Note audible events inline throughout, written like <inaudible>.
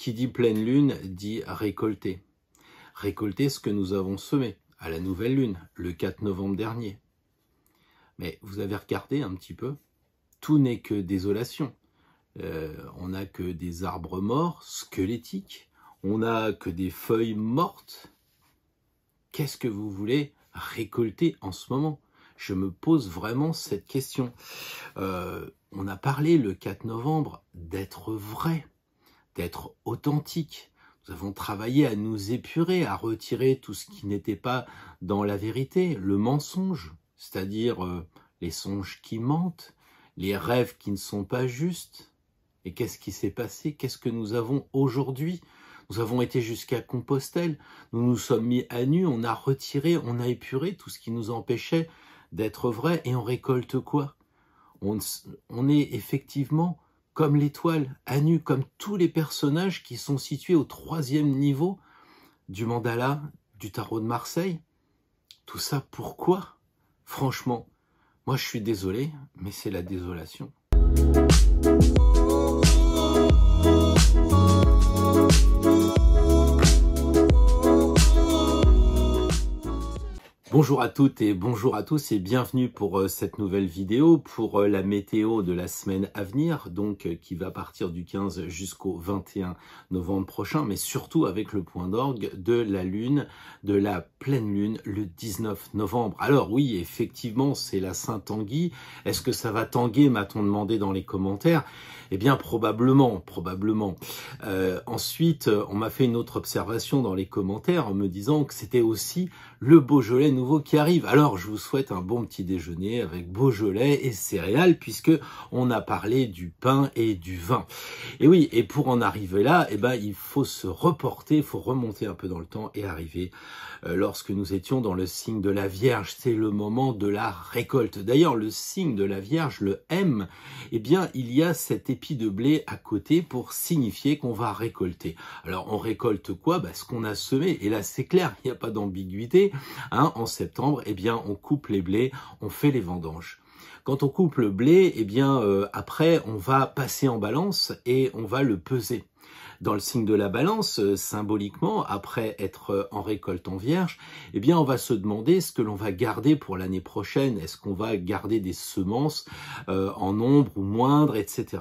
Qui dit pleine lune dit récolter. Récolter ce que nous avons semé à la nouvelle lune, le 4 novembre dernier. Mais vous avez regardé un petit peu, tout n'est que désolation. Euh, on n'a que des arbres morts, squelettiques, on n'a que des feuilles mortes. Qu'est-ce que vous voulez récolter en ce moment Je me pose vraiment cette question. Euh, on a parlé le 4 novembre d'être vrai d'être authentique. Nous avons travaillé à nous épurer, à retirer tout ce qui n'était pas dans la vérité, le mensonge, c'est-à-dire euh, les songes qui mentent, les rêves qui ne sont pas justes. Et qu'est-ce qui s'est passé Qu'est-ce que nous avons aujourd'hui Nous avons été jusqu'à Compostelle, nous nous sommes mis à nu, on a retiré, on a épuré tout ce qui nous empêchait d'être vrai et on récolte quoi on, on est effectivement comme l'étoile, à comme tous les personnages qui sont situés au troisième niveau du mandala, du tarot de Marseille. Tout ça, pourquoi Franchement, moi je suis désolé, mais c'est la désolation. Bonjour à toutes et bonjour à tous et bienvenue pour euh, cette nouvelle vidéo pour euh, la météo de la semaine à venir, donc euh, qui va partir du 15 jusqu'au 21 novembre prochain, mais surtout avec le point d'orgue de la lune, de la pleine lune le 19 novembre. Alors oui, effectivement, c'est la Saint-Tanguy. Est-ce que ça va tanguer, m'a-t-on demandé dans les commentaires Eh bien, probablement, probablement. ensuite, on m'a fait une autre observation dans les commentaires en me disant que c'était aussi le Beaujolais nouveau qui arrive. Alors je vous souhaite un bon petit déjeuner avec Beaujolais et céréales puisque on a parlé du pain et du vin. Et oui, et pour en arriver là, eh ben il faut se reporter, il faut remonter un peu dans le temps et arriver euh, lorsque nous étions dans le signe de la Vierge, c'est le moment de la récolte. D'ailleurs, le signe de la Vierge, le M, eh bien il y a cet épi de blé à côté pour signifier qu'on va récolter. Alors on récolte quoi bah, Ce qu'on a semé. Et là c'est clair, il n'y a pas d'ambiguïté. Hein, en septembre, eh bien, on coupe les blés, on fait les vendanges. Quand on coupe le blé, eh bien, euh, après, on va passer en balance et on va le peser dans le signe de la balance, euh, symboliquement, après être euh, en récolte en vierge, eh bien, on va se demander ce que l'on va garder pour l'année prochaine. Est-ce qu'on va garder des semences en nombre ou moindre, etc.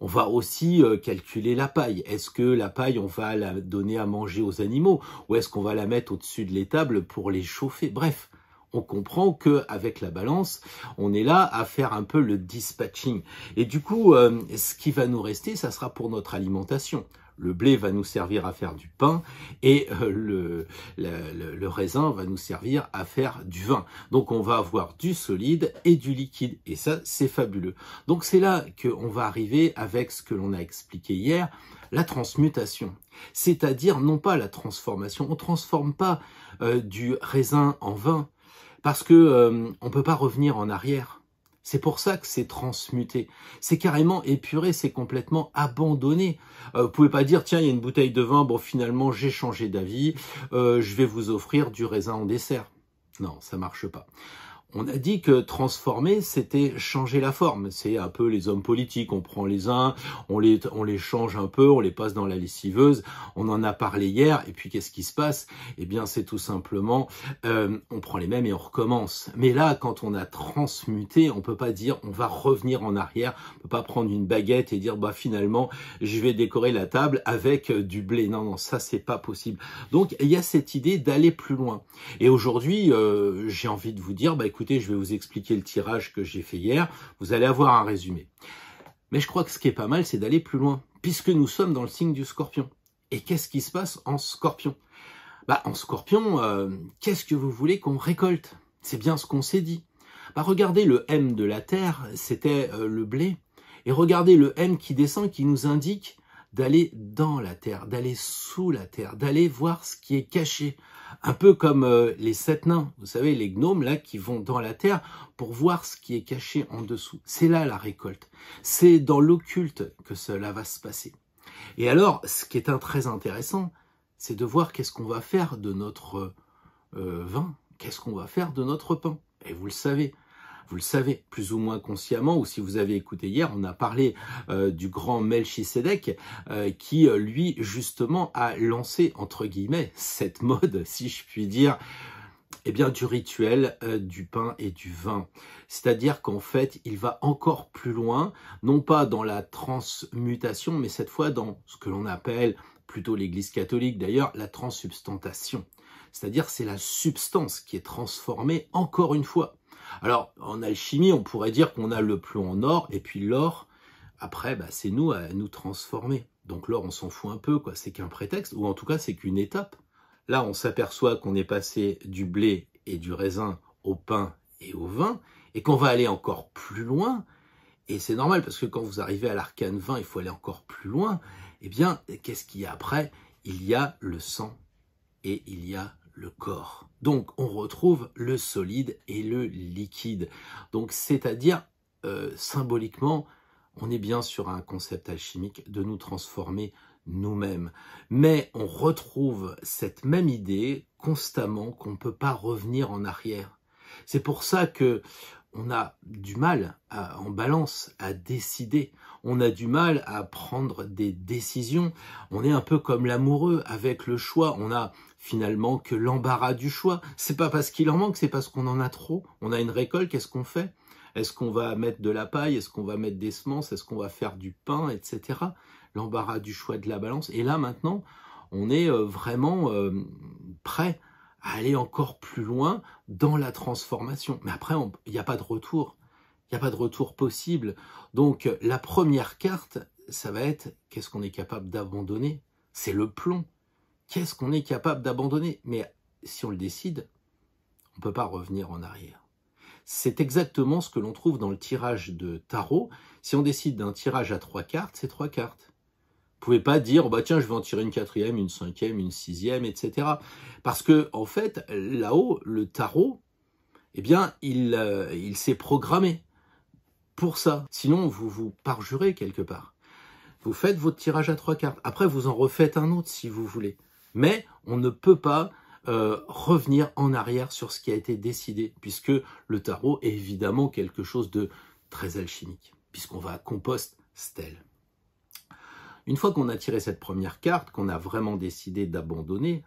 On va aussi euh, calculer la paille. Est-ce que la paille, on va la donner à manger aux animaux ou est-ce qu'on va la mettre au-dessus de l'étable pour les chauffer Bref, on comprend que avec la balance, on est là à faire un peu le dispatching. Et du coup, euh, ce qui va nous rester, ça sera pour notre alimentation le blé va nous servir à faire du pain et euh, le, raisin va nous servir à faire du vin. Donc on va avoir du solide et du liquide et ça c'est fabuleux. Donc c'est là qu'on va arriver avec ce que l'on a expliqué hier, la transmutation. C'est-à-dire non pas la transformation, on ne transforme pas euh, du raisin en vin parce que ne euh, on peut pas revenir en arrière. C'est pour ça que c'est transmuté. C'est carrément épuré, c'est complètement abandonné. Vous euh, vous pouvez pas dire, tiens, il y a une bouteille de vin, bon, finalement, j'ai changé d'avis, euh, je vais vous offrir du raisin en dessert. Non, ça marche pas. On a dit que transformer, c'était changer la forme. C'est un peu les hommes politiques. On prend les uns, on les, on les change un peu, on les passe dans la lessiveuse. On en a parlé hier. Et puis, qu'est-ce qui se passe Eh bien, c'est tout simplement, euh, on prend les mêmes et on recommence. Mais là, quand on a transmuté, on peut pas dire, on va revenir en arrière. On peut pas prendre une baguette et dire, bah finalement, je vais décorer la table avec euh, du blé. Non, non, ça, c'est pas possible. Donc, il y a cette idée d'aller plus loin. Et aujourd'hui, euh, j'ai envie de vous dire, bah écoute, je vais vous expliquer le tirage que j'ai fait hier, vous allez avoir un résumé. Mais je crois que ce qui est pas mal, c'est d'aller plus loin, puisque nous sommes dans le signe du scorpion. Et qu'est-ce qui se passe en scorpion bah, En scorpion, euh, qu'est-ce que vous voulez qu'on récolte C'est bien ce qu'on s'est dit. Bah, regardez le M de la terre, c'était euh, le blé. Et regardez le M qui descend, qui nous indique d'aller dans la terre, d'aller sous la terre, d'aller voir ce qui est caché, un peu comme euh, les sept nains, vous savez, les gnomes là qui vont dans la terre pour voir ce qui est caché en dessous. C'est là la récolte. C'est dans l'occulte que cela va se passer. Et alors, ce qui est un très intéressant, c'est de voir qu'est-ce qu'on va faire de notre euh, vin, qu'est-ce qu'on va faire de notre pain. Et vous le savez, vous le savez plus ou moins consciemment, ou si vous avez écouté hier, on a parlé euh, du grand Melchisedec euh, qui, euh, lui, justement, a lancé, entre guillemets, cette mode, <laughs> si je puis dire, eh bien, du rituel du pain et du vin. C'est-à-dire qu'en fait, il va encore plus loin, non pas dans la transmutation, mais cette fois dans ce que l'on appelle, plutôt l'Église catholique d'ailleurs, la transsubstantation. C'est-à-dire c'est la substance qui est transformée encore une fois. Alors, en alchimie, on pourrait dire qu'on a le plomb en or, et puis l'or, après, bah, c'est nous à nous transformer. Donc l'or, on s'en fout un peu, quoi. C'est qu'un prétexte, ou en tout cas, c'est qu'une étape. Là, on s'aperçoit qu'on est passé du blé et du raisin au pain et au vin, et qu'on va aller encore plus loin. Et c'est normal, parce que quand vous arrivez à l'arcane vin, il faut aller encore plus loin. Eh bien, qu'est-ce qu'il y a après Il y a le sang et il y a le corps. Donc on retrouve le solide et le liquide. Donc c'est-à-dire euh, symboliquement, on est bien sur un concept alchimique de nous transformer nous-mêmes. Mais on retrouve cette même idée constamment qu'on ne peut pas revenir en arrière. C'est pour ça que on a du mal en balance à décider, on a du mal à prendre des décisions, on est un peu comme l'amoureux avec le choix, on a finalement que l'embarras du choix. C'est pas parce qu'il en manque, c'est parce qu'on en a trop. On a une récolte, qu'est-ce qu'on fait Est-ce qu'on va mettre de la paille Est-ce qu'on va mettre des semences Est-ce qu'on va faire du pain, etc. L'embarras du choix de la balance. Et là maintenant, on est euh, vraiment euh, prêt à aller encore plus loin dans la transformation. Mais après, il n'y a pas de retour. Il n'y a pas de retour possible. Donc la première carte, ça va être qu'est-ce qu'on est capable d'abandonner C'est le plomb qu'est-ce qu'on est capable d'abandonner Mais si on le décide, on ne peut pas revenir en arrière. C'est exactement ce que l'on trouve dans le tirage de tarot. Si on décide d'un tirage à trois cartes, c'est trois cartes. Vous pouvez pas dire, bah tiens, je vais en tirer une quatrième, une cinquième, une sixième, etc. Parce que, en fait, là-haut, le tarot, eh bien, euh, il s'est programmé pour ça. Sinon, vous vous parjurez quelque part. Vous faites votre tirage à trois cartes. Après, vous en refaites un autre si vous voulez. Mais on ne peut pas euh, revenir en arrière sur ce qui a été décidé, puisque le tarot est évidemment quelque chose de très alchimique, puisqu'on va à compost stèle. Une fois qu'on a tiré cette première carte, qu'on a vraiment décidé d'abandonner,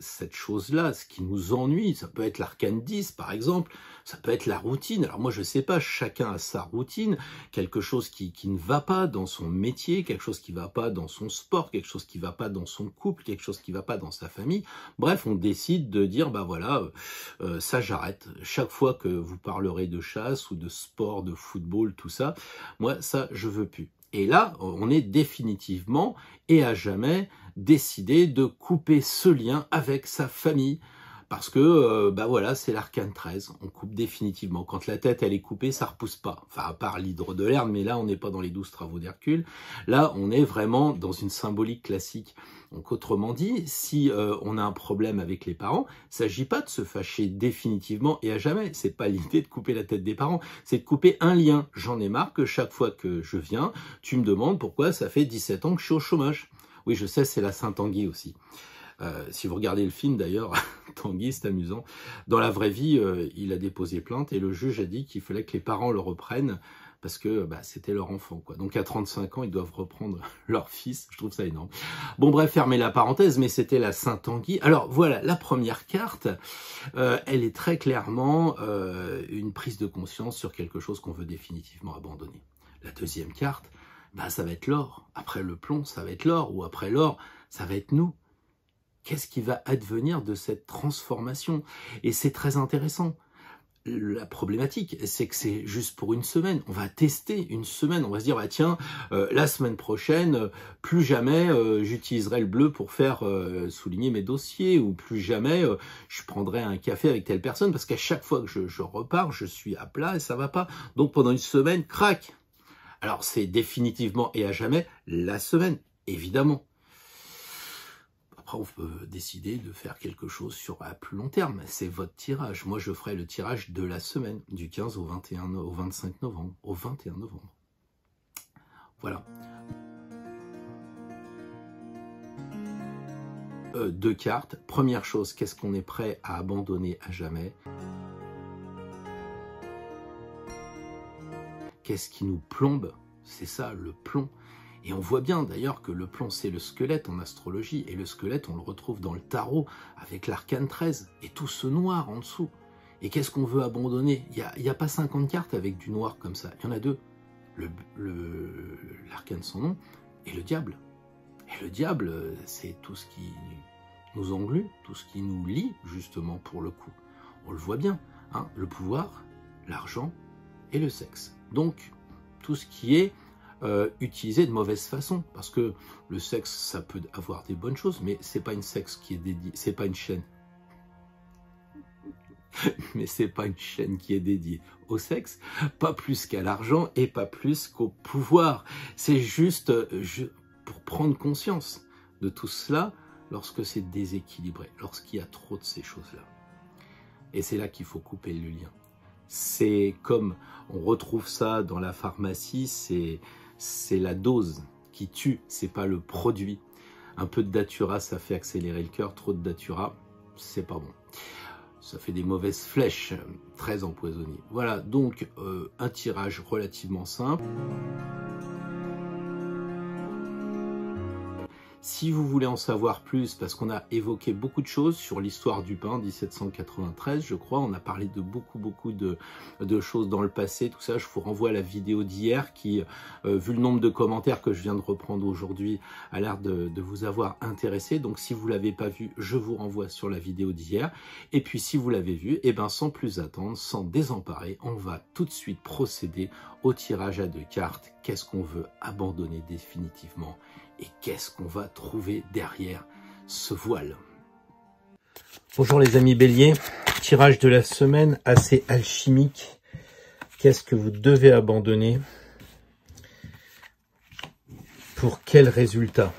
cette chose-là, ce qui nous ennuie. Ça peut être l'arcane 10, par exemple, ça peut être la routine. Alors moi, je ne sais pas, chacun a sa routine, quelque chose qui, ne va pas dans son métier, quelque chose qui ne va pas dans son sport, quelque chose qui ne va pas dans son couple, quelque chose qui ne va pas dans sa famille. Bref, on décide de dire, bah voilà, euh, euh, ça j'arrête. Chaque fois que vous parlerez de chasse ou de sport, de football, tout ça, moi, ça, je veux plus. Et là, on est définitivement et à jamais décidé de couper ce lien avec sa famille. Parce que, euh, bah voilà, c'est l'arcane 13, on coupe définitivement. Quand la tête, elle est coupée, ça repousse pas. Enfin, à part l'hydre de l'herbe, mais là, on n'est pas dans les douze travaux d'Hercule. Là, on est vraiment dans une symbolique classique. Donc autrement dit, si euh, on a un problème avec les parents, il s'agit pas de se fâcher définitivement et à jamais. C'est pas l'idée de couper la tête des parents, c'est de couper un lien. J'en ai marre que chaque fois que je viens, tu me demandes pourquoi ça fait 17 ans que je suis au chômage. Oui, je sais, c'est la Saint-Tanguy aussi. Euh, si vous regardez le film d'ailleurs, <laughs> Tanguy, c'est amusant. Dans la vraie vie, euh, il a déposé plainte et le juge a dit qu'il fallait que les parents le reprennent parce que bah, c'était leur enfant. Quoi. Donc à 35 ans, ils doivent reprendre <laughs> leur fils. Je trouve ça énorme. Bon bref, fermez la parenthèse, mais c'était la Saint-Tanguy. Alors voilà, la première carte, euh, elle est très clairement euh, une prise de conscience sur quelque chose qu'on veut définitivement abandonner. La deuxième carte, bah, ça va être l'or. Après le plomb, ça va être l'or. Ou après l'or, ça va être nous. Qu'est-ce qui va advenir de cette transformation Et c'est très intéressant la problématique, c'est que c'est juste pour une semaine. On va tester une semaine. On va se dire, bah tiens, euh, la semaine prochaine, euh, plus jamais euh, j'utiliserai le bleu pour faire souligner mes dossiers, ou plus jamais je prendrai un café avec telle personne, parce qu'à chaque fois que je, je, repars, je suis à plat et ça va pas. Donc pendant une semaine, crac. Alors c'est définitivement et à jamais la semaine, évidemment vous on peut décider de faire quelque chose sur à plus long terme. C'est votre tirage. Moi, je ferai le tirage de la semaine, du 15 au, 21, au 25 novembre. Au 21 novembre. Voilà. Euh, deux cartes. Première chose, qu'est-ce qu'on est prêt à abandonner à jamais Qu'est-ce qui nous plombe C'est ça, le plomb. Et on voit bien d'ailleurs que le plan, c'est le squelette en astrologie, et le squelette, on le retrouve dans le tarot avec l'arcane 13, et tout ce noir en dessous. Et qu'est-ce qu'on veut abandonner Il n'y a, pas 50 cartes avec du noir comme ça, il y en a deux. L'arcane le, sans nom et le diable. Et le diable, c'est tout ce qui nous englue, tout ce qui nous lie, justement, pour le coup. On le voit bien, hein, le pouvoir, l'argent et le sexe. Donc, tout ce qui est euh, utilisé de mauvaise façon. Parce que le sexe, ça peut avoir des bonnes choses, mais c'est pas une sexe qui est dédiée, c'est pas une chaîne. <laughs> mais c'est pas une chaîne qui est dédiée au sexe, pas plus qu'à l'argent et pas plus qu'au pouvoir. C'est juste euh, pour prendre conscience de tout cela lorsque c'est déséquilibré, lorsqu'il y a trop de ces choses-là. Et c'est là qu'il faut couper le lien. C'est comme on retrouve ça dans la pharmacie, c'est c'est la dose qui tue, c'est pas le produit. Un peu de datura, ça fait accélérer le cœur, trop de datura, c'est pas bon. Ça fait des mauvaises flèches, très empoisonnées. Voilà, donc euh, un tirage relativement simple. Si vous voulez en savoir plus, parce qu'on a évoqué beaucoup de choses sur l'histoire du pain 1793, je crois, on a parlé de beaucoup, beaucoup de, choses dans le passé, tout ça, je vous renvoie à la vidéo d'hier qui, euh, vu le nombre de commentaires que je viens de reprendre aujourd'hui, a l'air de, vous avoir intéressé. Donc si vous ne l'avez pas vu, je vous renvoie sur la vidéo d'hier. Et puis si vous l'avez vu, eh ben sans plus attendre, sans désemparer, on va tout de suite procéder au tirage à deux cartes. Qu'est-ce qu'on veut abandonner définitivement et qu'est-ce qu'on va trouver derrière ce voile Bonjour les amis béliers, tirage de la semaine assez alchimique. Qu'est-ce que vous devez abandonner Pour quel résultat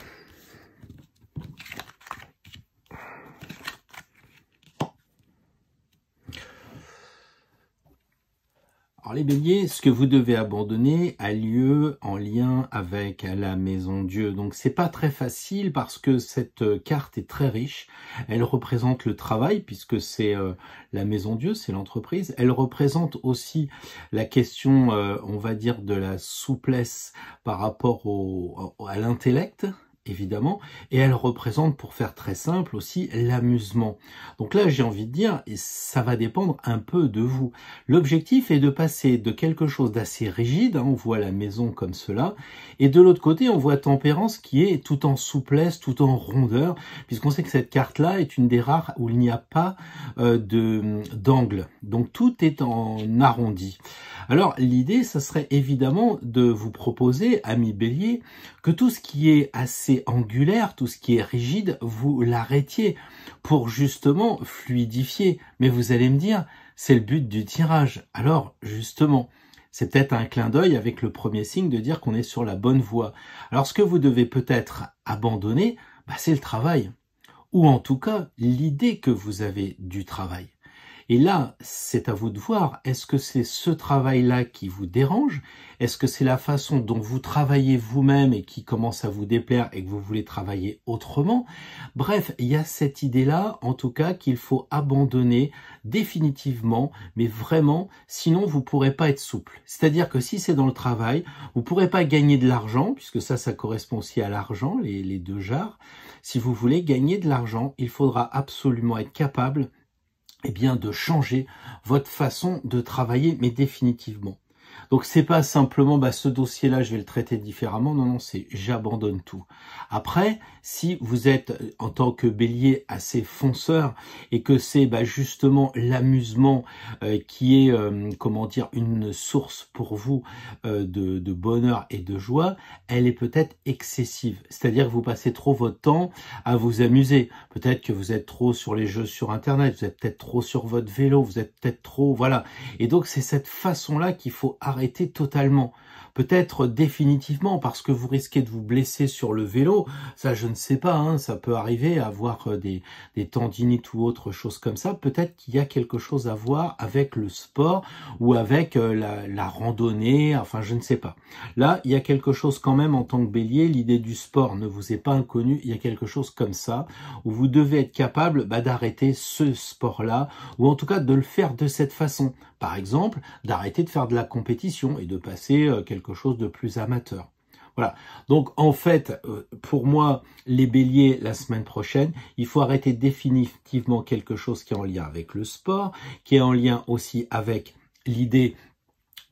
Alors les béliers, ce que vous devez abandonner a lieu en lien avec la maison Dieu. Donc c'est pas très facile parce que cette euh, carte est très riche. Elle représente le travail puisque c'est euh, la maison Dieu, c'est l'entreprise. Elle représente aussi la question, euh, on va dire, de la souplesse par rapport au, à l'intellect évidemment, et elle représente, pour faire très simple aussi, l'amusement. Donc là, j'ai envie de dire, et ça va dépendre un peu de vous. L'objectif est de passer de quelque chose d'assez rigide, hein, on voit la maison comme cela, et de l'autre côté, on voit tempérance qui est tout en souplesse, tout en rondeur, puisqu'on sait que cette carte-là est une des rares où il n'y a pas euh, de d'angle. Donc tout est en arrondi. Alors l'idée, ça serait évidemment de vous proposer, ami Bélier, que tout ce qui est assez angulaire, tout ce qui est rigide, vous l'arrêtiez pour justement fluidifier. Mais vous allez me dire, c'est le but du tirage. Alors, justement, c'est peut-être un clin d'œil avec le premier signe de dire qu'on est sur la bonne voie. Alors, ce que vous devez peut-être abandonner, bah, c'est le travail. Ou en tout cas, l'idée que vous avez du travail. Et là, c'est à vous de voir, est-ce que c'est ce travail-là qui vous dérange Est-ce que c'est la façon dont vous travaillez vous-même et qui commence à vous déplaire et que vous voulez travailler autrement Bref, il y a cette idée-là, en tout cas, qu'il faut abandonner définitivement, mais vraiment, sinon vous ne pourrez pas être souple. C'est-à-dire que si c'est dans le travail, vous ne pourrez pas gagner de l'argent, puisque ça, ça correspond aussi à l'argent, les, les deux jarres. Si vous voulez gagner de l'argent, il faudra absolument être capable eh bien, de changer votre façon de travailler, mais définitivement. Donc c'est pas simplement bah, ce dossier-là, je vais le traiter différemment. Non, non, c'est j'abandonne tout. Après, si vous êtes euh, en tant que bélier assez fonceur et que c'est bah, justement l'amusement euh, qui est, euh, comment dire, une source pour vous de, de, bonheur et de joie, elle est peut-être excessive. C'est-à-dire que vous passez trop votre temps à vous amuser. Peut-être que vous êtes trop sur les jeux sur Internet, vous êtes peut-être trop sur votre vélo, vous êtes peut-être trop, voilà. Et donc c'est cette façon-là qu'il faut arrêter arrêter totalement peut-être définitivement parce que vous risquez de vous blesser sur le vélo, ça je ne sais pas, hein. ça peut arriver, avoir euh, des, des tendinites ou autre chose comme ça, peut-être qu'il y a quelque chose à voir avec le sport ou avec euh, la, randonnée, enfin je ne sais pas. Là, il y a quelque chose quand même en tant que bélier, l'idée du sport ne vous est pas inconnue, il y a quelque chose comme ça, où vous devez être capable bah, d'arrêter ce sport-là, ou en tout cas de le faire de cette façon. Par exemple, d'arrêter de faire de la compétition et de passer euh, quelque chose de plus amateur. Voilà. Donc en fait, euh, pour moi, les béliers la semaine prochaine, il faut arrêter définitivement quelque chose qui est en lien avec le sport, qui est en lien aussi avec l'idée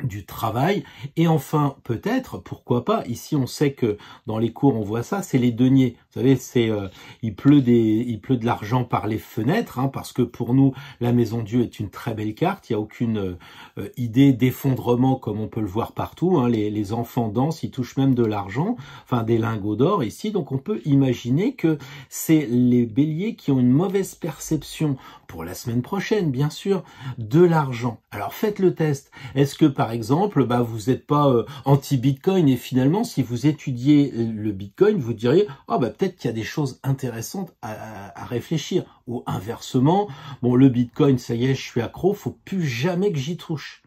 du travail. Et enfin, peut-être, pourquoi pas, ici on sait que dans les cours on voit ça, c'est les deniers. Vous savez, c'est euh, il pleut des, il pleut de l'argent par les fenêtres, hein, parce que pour nous, la Maison Dieu est une très belle carte. Il n'y a aucune euh, euh, idée d'effondrement comme on peut le voir partout. Hein. Les, les, enfants dansent, ils touchent même de l'argent, enfin des lingots d'or ici. Donc on peut imaginer que c'est les béliers qui ont une mauvaise perception pour la semaine prochaine, bien sûr, de l'argent. Alors faites le test. Est-ce que par par exemple, bah, vous n'êtes pas euh, anti-Bitcoin et finalement, si vous étudiez le Bitcoin, vous diriez oh, bah peut-être qu'il y a des choses intéressantes à, à, réfléchir ou inversement, bon le Bitcoin, ça y est, je suis accro, faut plus jamais que j'y touche.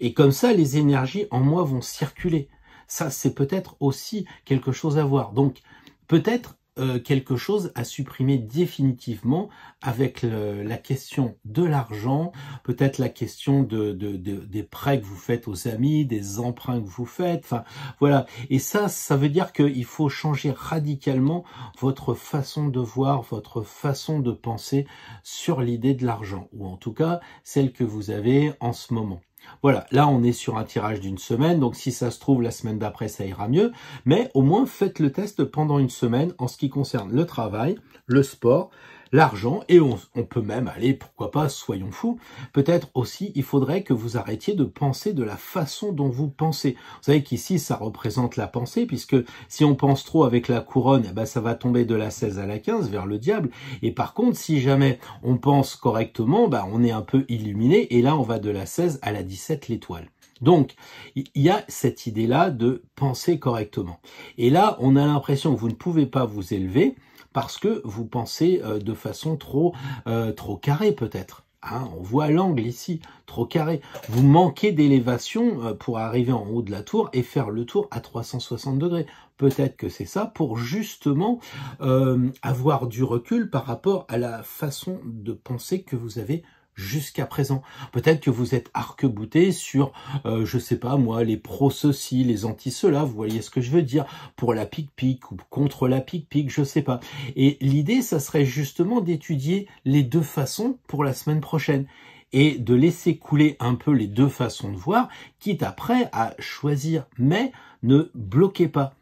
Et comme ça, les énergies en moi vont circuler. Ça, c'est peut-être aussi quelque chose à voir. Donc, peut-être euh, quelque chose à supprimer définitivement avec la question de l'argent, peut-être la question des prêts que vous faites aux amis, des emprunts que vous faites, enfin voilà. Et ça, ça veut dire qu'il faut changer radicalement votre façon de voir, votre façon de penser sur l'idée de l'argent, ou en tout cas celle que vous avez en ce moment. Voilà, là on est sur un tirage d'une semaine, donc si ça se trouve la semaine d'après ça ira mieux, mais au moins faites le test pendant une semaine en ce qui concerne le travail, le sport l'argent et on, peut même aller, pourquoi pas, soyons fous. Peut-être aussi, il faudrait que vous arrêtiez de penser de la façon dont vous pensez. Vous savez qu'ici, ça représente la pensée, puisque si on pense trop avec la couronne, eh ben, ça va tomber de la 16 à la 15 vers le diable. Et par contre, si jamais on pense correctement, ben, on est un peu illuminé et là, on va de la 16 à la 17 l'étoile. Donc, il y a cette idée-là de penser correctement. Et là, on a l'impression que vous ne pouvez pas vous élever, parce que vous pensez euh, de façon trop, euh, trop carrée peut-être. Hein. on voit l'angle ici, trop carré. Vous manquez d'élévation euh, pour arriver en haut de la tour et faire le tour à 360 degrés. Peut-être que c'est ça pour justement avoir du recul par rapport à la façon de penser que vous avez jusqu'à présent. Peut-être que vous êtes arc-bouté sur, euh, je sais pas moi, les pro-ceci, les anti-cela, vous voyez ce que je veux dire, pour la pic-pic ou contre la pic-pic, je sais pas. Et l'idée, ça serait justement d'étudier les deux façons pour la semaine prochaine et de laisser couler un peu les deux façons de voir, quitte après à choisir, mais ne bloquez pas.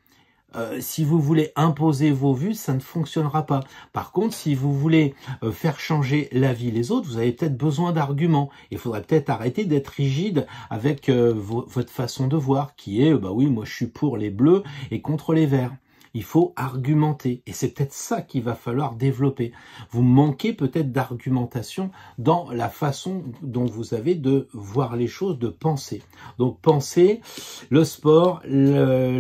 Euh, si vous voulez imposer vos vues, ça ne fonctionnera pas. Par contre, si vous voulez euh, faire changer l'avis des autres, vous avez peut-être besoin d'arguments. Il faudrait peut-être arrêter d'être rigide avec euh, votre façon de voir, qui est, bah oui, moi je suis pour les bleus et contre les verts il faut argumenter. Et c'est peut-être ça qu'il va falloir développer. Vous manquez peut-être d'argumentation dans la façon dont vous avez de voir les choses, de penser. Donc penser le sport, le,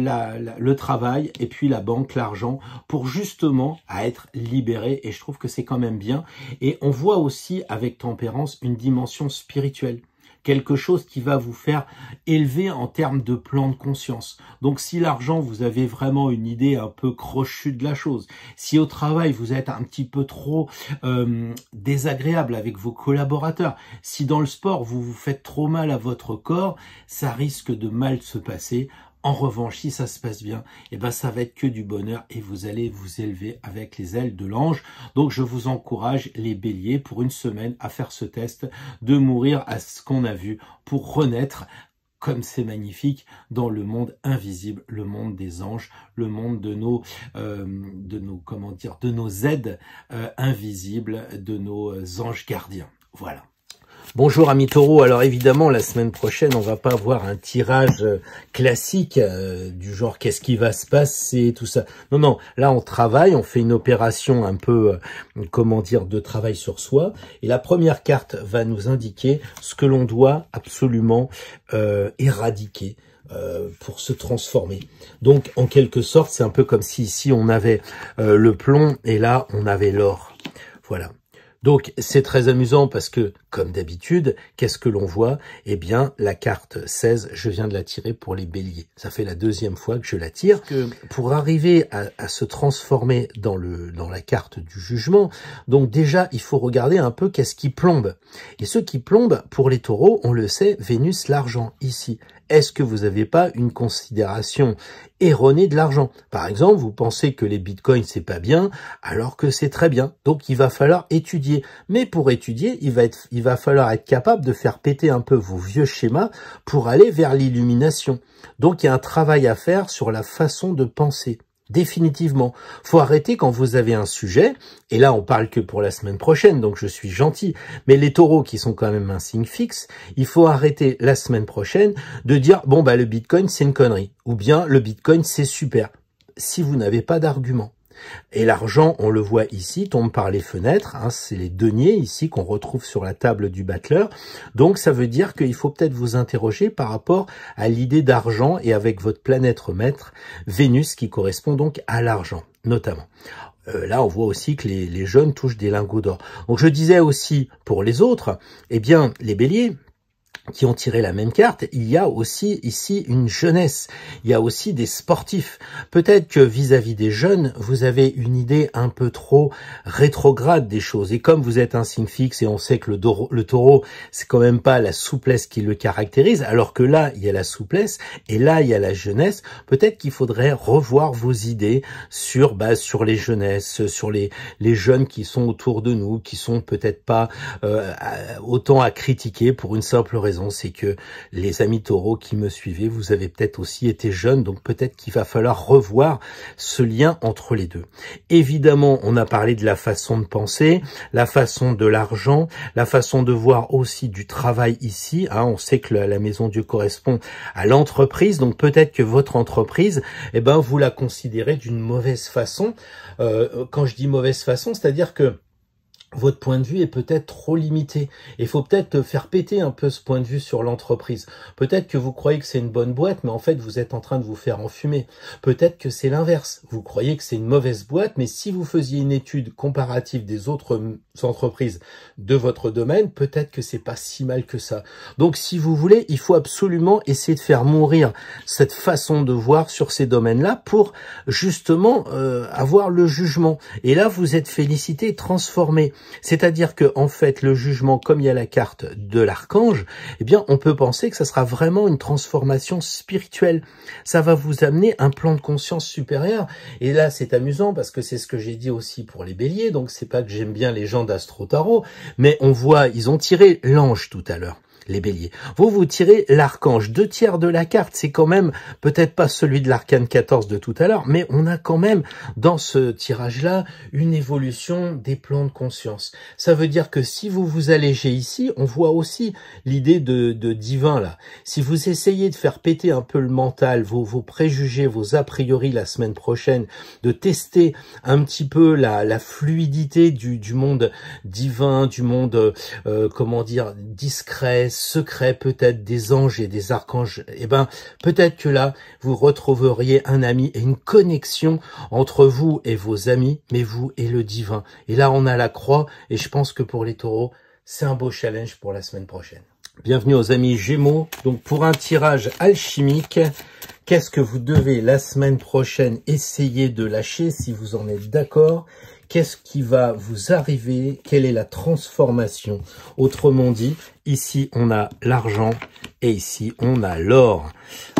le travail et puis la banque, l'argent, pour justement à être libéré. Et je trouve que c'est quand même bien. Et on voit aussi avec tempérance une dimension spirituelle quelque chose qui va vous faire élever en termes de plan de conscience. Donc si l'argent, vous avez vraiment une idée un peu crochue de la chose, si au travail, vous êtes un petit peu trop euh, désagréable avec vos collaborateurs, si dans le sport, vous vous faites trop mal à votre corps, ça risque de mal se passer en revanche, si ça se passe bien, eh ben ça va être que du bonheur et vous allez vous élever avec les ailes de l'ange. Donc je vous encourage les béliers pour une semaine à faire ce test de mourir à ce qu'on a vu pour renaître comme c'est magnifique dans le monde invisible, le monde des anges, le monde de nos, euh, de nos comment dire, de nos aides euh, invisibles, de nos euh, anges gardiens. Voilà. Bonjour amis Taureau. alors évidemment la semaine prochaine on va pas avoir un tirage euh, classique euh, du genre qu'est-ce qui va se passer, tout ça. Non, non, là on travaille, on fait une opération un peu, euh, comment dire, de travail sur soi. Et la première carte va nous indiquer ce que l'on doit absolument éradiquer pour se transformer. Donc en quelque sorte c'est un peu comme si ici on avait le plomb et là on avait l'or. Voilà. Donc c'est très amusant parce que comme d'habitude, qu'est-ce que l'on voit Eh bien, la carte 16, je viens de la tirer pour les béliers. Ça fait la deuxième fois que je la tire. pour arriver à, se transformer dans, le, dans la carte du jugement, donc déjà, il faut regarder un peu qu'est-ce qui plombe. Et ce qui plombe, pour les taureaux, on le sait, Vénus, l'argent, ici. Est-ce que vous n'avez pas une considération erronée de l'argent Par exemple, vous pensez que les bitcoins, c'est pas bien, alors que c'est très bien. Donc, il va falloir étudier. Mais pour étudier, il va, être, va falloir être capable de faire péter un peu vos vieux schémas pour aller vers l'illumination. Donc il y a un travail à faire sur la façon de penser. Définitivement. Faut arrêter quand vous avez un sujet, et là on parle que pour la semaine prochaine, donc je suis gentil, mais les taureaux qui sont quand même un signe fixe, il faut arrêter la semaine prochaine de dire bon bah le bitcoin c'est une connerie, ou bien le bitcoin c'est super, si vous n'avez pas d'argument. Et l'argent, on le voit ici, tombe par les fenêtres. Hein, c'est les deniers ici qu'on retrouve sur la table du battleur. Donc ça veut dire qu'il faut peut-être vous interroger par rapport à l'idée d'argent et avec votre planète maître, Vénus, qui correspond donc à l'argent, notamment. Euh, là, on voit aussi que les, les jeunes touchent des lingots d'or. Donc je disais aussi pour les autres, eh bien, les béliers, qui ont tiré la même carte, il y a aussi ici une jeunesse, il y a aussi des sportifs. Peut-être que vis-à-vis des jeunes, vous avez une idée un peu trop rétrograde des choses. Et comme vous êtes un signe fixe et on sait que le, le taureau, c'est quand même pas la souplesse qui le caractérise, alors que là, il y a la souplesse et là, il y a la jeunesse, peut-être qu'il faudrait revoir vos idées sur, bah, sur les jeunesses, sur les, les jeunes qui sont autour de nous, qui sont peut-être pas euh, autant à critiquer pour une simple raison c'est que les amis taureaux qui me suivaient, vous avez peut-être aussi été jeunes, donc peut-être qu'il va falloir revoir ce lien entre les deux. Évidemment, on a parlé de la façon de penser, la façon de l'argent, la façon de voir aussi du travail ici. Hein, on sait que la maison Dieu correspond à l'entreprise, donc peut-être que votre entreprise, eh ben, vous la considérez d'une mauvaise façon. Euh, quand je dis mauvaise façon, c'est-à-dire que votre point de vue est peut-être trop limité. Il faut peut-être faire péter un peu ce point de vue sur l'entreprise. Peut-être que vous croyez que c'est une bonne boîte, mais en fait vous êtes en train de vous faire enfumer. Peut-être que c'est l'inverse. Vous croyez que c'est une mauvaise boîte, mais si vous faisiez une étude comparative des autres hum, entreprises de votre domaine, peut-être que c'est pas si mal que ça. Donc si vous voulez, il faut absolument essayer de faire mourir cette façon de voir sur ces domaines-là pour justement euh, avoir le jugement. Et là vous êtes félicité transformé. C'est-à-dire que, en fait, le jugement, comme il y a la carte de l'archange, eh bien, on peut penser que ça sera vraiment une transformation spirituelle. Ça va vous amener un plan de conscience supérieur. Et là, c'est amusant parce que c'est ce que j'ai dit aussi pour les béliers. Donc, c'est pas que j'aime bien les gens d'Astro Tarot, mais on voit, ils ont tiré l'ange tout à l'heure les béliers. Vous, vous tirez l'archange, deux tiers de la carte, c'est quand même peut-être pas celui de l'arcane 14 de tout à l'heure, mais on a quand même dans ce tirage-là une évolution des plans de conscience. Ça veut dire que si vous vous allégez ici, on voit aussi l'idée de, divin là. Si vous essayez de faire péter un peu le mental, vos, préjugés, vos a priori la semaine prochaine, de tester un petit peu la, fluidité du, monde divin, du monde, euh, comment dire, discret, secrets, peut-être des anges et des archanges, eh ben, peut-être que là, vous retrouveriez un ami et une connexion entre vous et vos amis, mais vous et le divin. Et là, on a la croix, et je pense que pour les taureaux, c'est un beau challenge pour la semaine prochaine. Bienvenue aux amis Gémeaux. Donc, pour un tirage alchimique, qu'est-ce que vous devez la semaine prochaine essayer de lâcher si vous en êtes d'accord Qu'est-ce qui va vous arriver Quelle est la transformation Autrement dit, ici on a l'argent et ici on a l'or.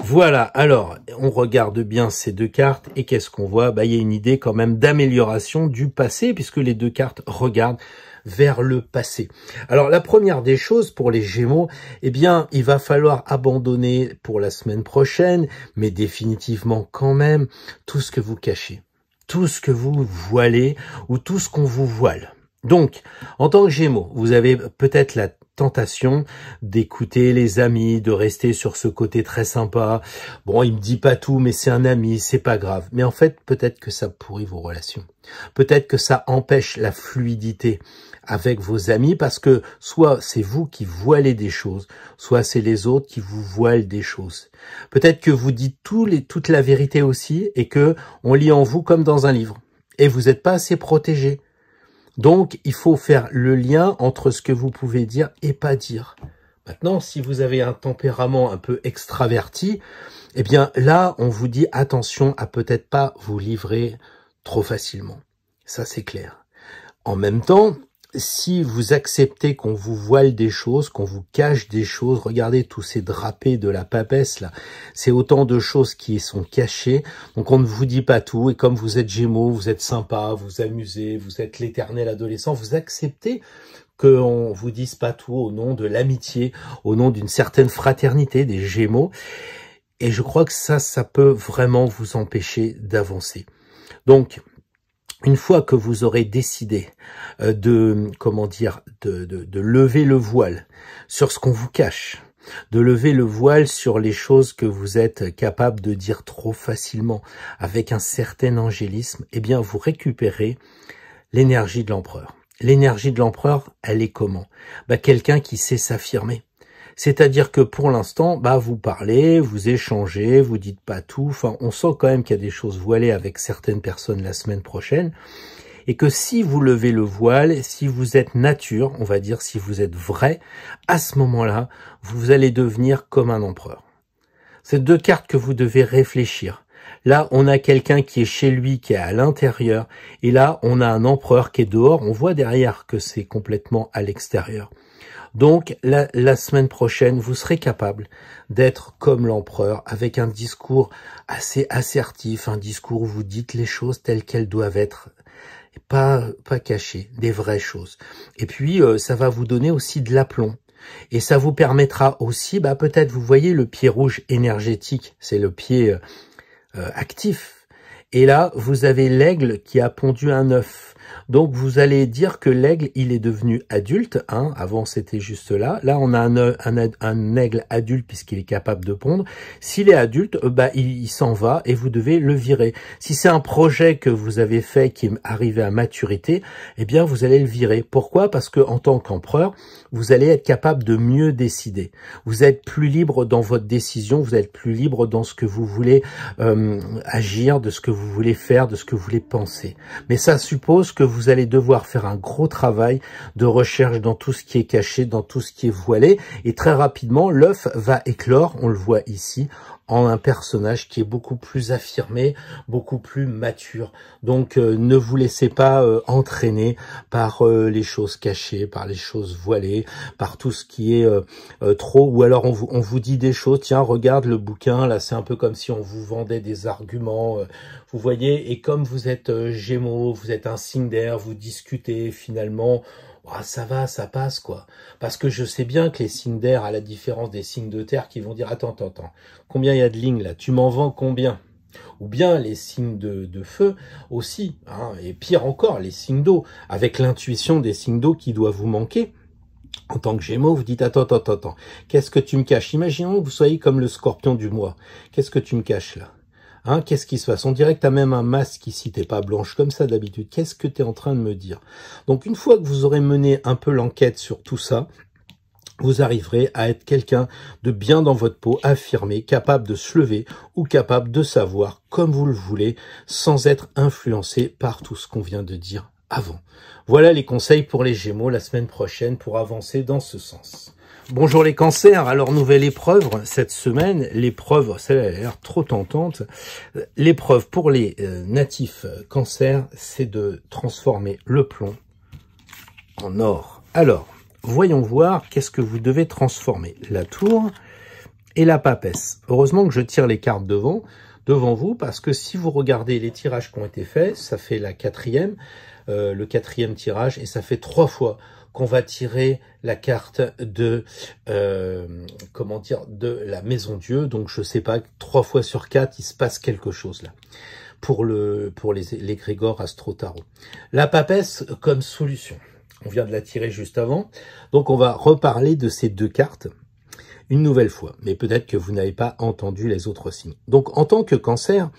Voilà, alors on regarde bien ces deux cartes et qu'est-ce qu'on voit Bah, Il y a une idée quand même d'amélioration du passé puisque les deux cartes regardent vers le passé. Alors la première des choses pour les Gémeaux, eh bien il va falloir abandonner pour la semaine prochaine, mais définitivement quand même, tout ce que vous cachez tout ce que vous voilez ou tout ce qu'on vous voile. Donc, en tant que Gémeaux, vous avez peut-être la tentation d'écouter les amis, de rester sur ce côté très sympa. Bon, il me dit pas tout, mais c'est un ami, c'est pas grave. Mais en fait, peut-être que ça pourrit vos relations. Peut-être que ça empêche la fluidité avec vos amis parce que soit c'est vous qui voilez des choses, soit c'est les autres qui vous voilent des choses. Peut-être que vous dites tout les, toute la vérité aussi et que on lit en vous comme dans un livre et vous n'êtes pas assez protégé. Donc, il faut faire le lien entre ce que vous pouvez dire et pas dire. Maintenant, si vous avez un tempérament un peu extraverti, eh bien là, on vous dit attention à peut-être pas vous livrer trop facilement. Ça, c'est clair. En même temps, si vous acceptez qu'on vous voile des choses, qu'on vous cache des choses, regardez tous ces drapés de la papesse là, c'est autant de choses qui sont cachées, donc on ne vous dit pas tout, et comme vous êtes gémeaux, vous êtes sympa, vous amusez, vous êtes l'éternel adolescent, vous acceptez qu'on vous dise pas tout au nom de l'amitié, au nom d'une certaine fraternité des gémeaux, et je crois que ça, ça peut vraiment vous empêcher d'avancer. Donc, une fois que vous aurez décidé euh, de, comment dire, de, lever le voile sur ce qu'on vous cache, de lever le voile sur les choses que vous êtes capable de dire trop facilement avec un certain angélisme, eh bien vous récupérez l'énergie de l'empereur. L'énergie de l'empereur, elle est comment bah, Quelqu'un qui sait s'affirmer, c'est-à-dire que pour l'instant, bah, vous parlez, vous échangez, vous dites pas tout. Enfin, on sent quand même qu'il y a des choses voilées avec certaines personnes la semaine prochaine. Et que si vous levez le voile, si vous êtes nature, on va dire, si vous êtes vrai, à ce moment-là, vous allez devenir comme un empereur. C'est deux cartes que vous devez réfléchir. Là, on a quelqu'un qui est chez lui, qui est à l'intérieur, et là, on a un empereur qui est dehors, on voit derrière que c'est complètement à l'extérieur. Donc la, la semaine prochaine, vous serez capable d'être comme l'empereur avec un discours assez assertif, un discours où vous dites les choses telles qu'elles doivent être pas pas cachées, des vraies choses. Et puis euh, ça va vous donner aussi de l'aplomb. Et ça vous permettra aussi, bah peut-être vous voyez le pied rouge énergétique, c'est le pied euh, euh, actif. Et là, vous avez l'aigle qui a pondu un œuf. Donc vous allez dire que l'aigle, il est devenu adulte. Hein. Avant, c'était juste là. Là, on a un, un, aigle adulte puisqu'il est capable de pondre. S'il est adulte, euh, bah, il, s'en va et vous devez le virer. Si c'est un projet que vous avez fait qui est arrivé à maturité, eh bien, vous allez le virer. Pourquoi Parce que en tant qu'empereur, vous allez être capable de mieux décider. Vous êtes plus libre dans votre décision, vous êtes plus libre dans ce que vous voulez euh, agir, de ce que vous voulez faire, de ce que vous voulez penser. Mais ça suppose que vous allez devoir faire un gros travail de recherche dans tout ce qui est caché, dans tout ce qui est voilé. Et très rapidement, l'œuf va éclore, on le voit ici, en un personnage qui est beaucoup plus affirmé, beaucoup plus mature. Donc euh, ne vous laissez pas euh, entraîner par euh, les choses cachées, par les choses voilées, par tout ce qui est trop, ou alors on vous, on vous dit des choses, tiens, regarde le bouquin, là c'est un peu comme si on vous vendait des arguments, vous voyez, et comme vous êtes gémeaux, vous êtes un signe vous discutez finalement, ah, ça va, ça passe, quoi. Parce que je sais bien que les signes d'air, à la différence des signes de terre, qui vont dire, attends, attends, attends, combien il y a de lignes là Tu m'en vends combien ou bien les signes de, de feu aussi, hein, et pire encore, les signes d'eau, avec l'intuition des signes d'eau qui doit vous manquer. En tant que Gémeaux, vous dites attends, attends, attends, qu'est-ce que tu me caches Imaginons que vous soyez comme le scorpion du mois. Qu'est-ce que tu me caches là Hein, qu'est-ce qui se passe On dirait que tu as même un masque ici, t'es pas blanche comme ça d'habitude. Qu'est-ce que tu es en train de me dire Donc une fois que vous aurez mené un peu l'enquête sur tout ça, vous arriverez à être quelqu'un de bien dans votre peau, affirmé, capable de se lever ou capable de savoir comme vous le voulez sans être influencé par tout ce qu'on vient de dire avant. Voilà les conseils pour les Gémeaux la semaine prochaine pour avancer dans ce sens. Bonjour les cancers, alors nouvelle épreuve cette semaine, l'épreuve, celle-là oh, a l'air trop tentante, l'épreuve pour les euh, natifs euh, cancers, c'est de transformer le plomb en or. Alors, voyons voir qu'est-ce que vous devez transformer, la tour et la papesse. Heureusement que je tire les cartes devant, devant vous parce que si vous regardez les tirages qui ont été faits, ça fait la quatrième, euh, le quatrième tirage et ça fait trois fois qu'on va tirer la carte de euh, comment dire de la maison Dieu. Donc je sais pas, trois fois sur quatre, il se passe quelque chose là pour le pour les les Grégor Astro Tarot. La papesse comme solution. On vient de la tirer juste avant. Donc on va reparler de ces deux cartes une nouvelle fois, mais peut-être que vous n'avez pas entendu les autres signes. Donc en tant que cancer,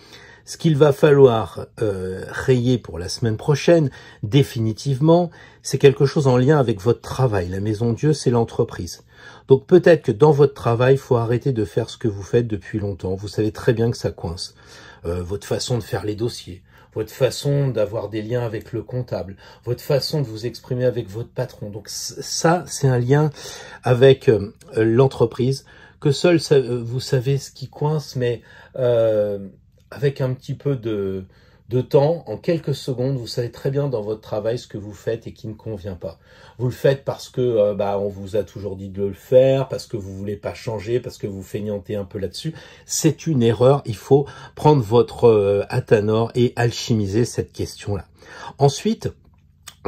ce qu'il va falloir euh, rayer pour la semaine prochaine, définitivement, c'est quelque chose en lien avec votre travail. La maison Dieu, c'est l'entreprise. Donc peut-être que dans votre travail, il faut arrêter de faire ce que vous faites depuis longtemps. Vous savez très bien que ça coince. Euh, votre façon de faire les dossiers, votre façon d'avoir des liens avec le comptable, votre façon de vous exprimer avec votre patron. Donc ça, c'est un lien avec euh, l'entreprise que seul vous savez ce qui coince, mais avec un petit peu de, de temps, en quelques secondes, vous savez très bien dans votre travail ce que vous faites et qui ne convient pas. Vous le faites parce que euh, bah, on vous a toujours dit de le faire, parce que vous voulez pas changer, parce que vous feignantez un peu là-dessus. C'est une erreur. Il faut prendre votre Atanor euh, athanor et alchimiser cette question-là. Ensuite,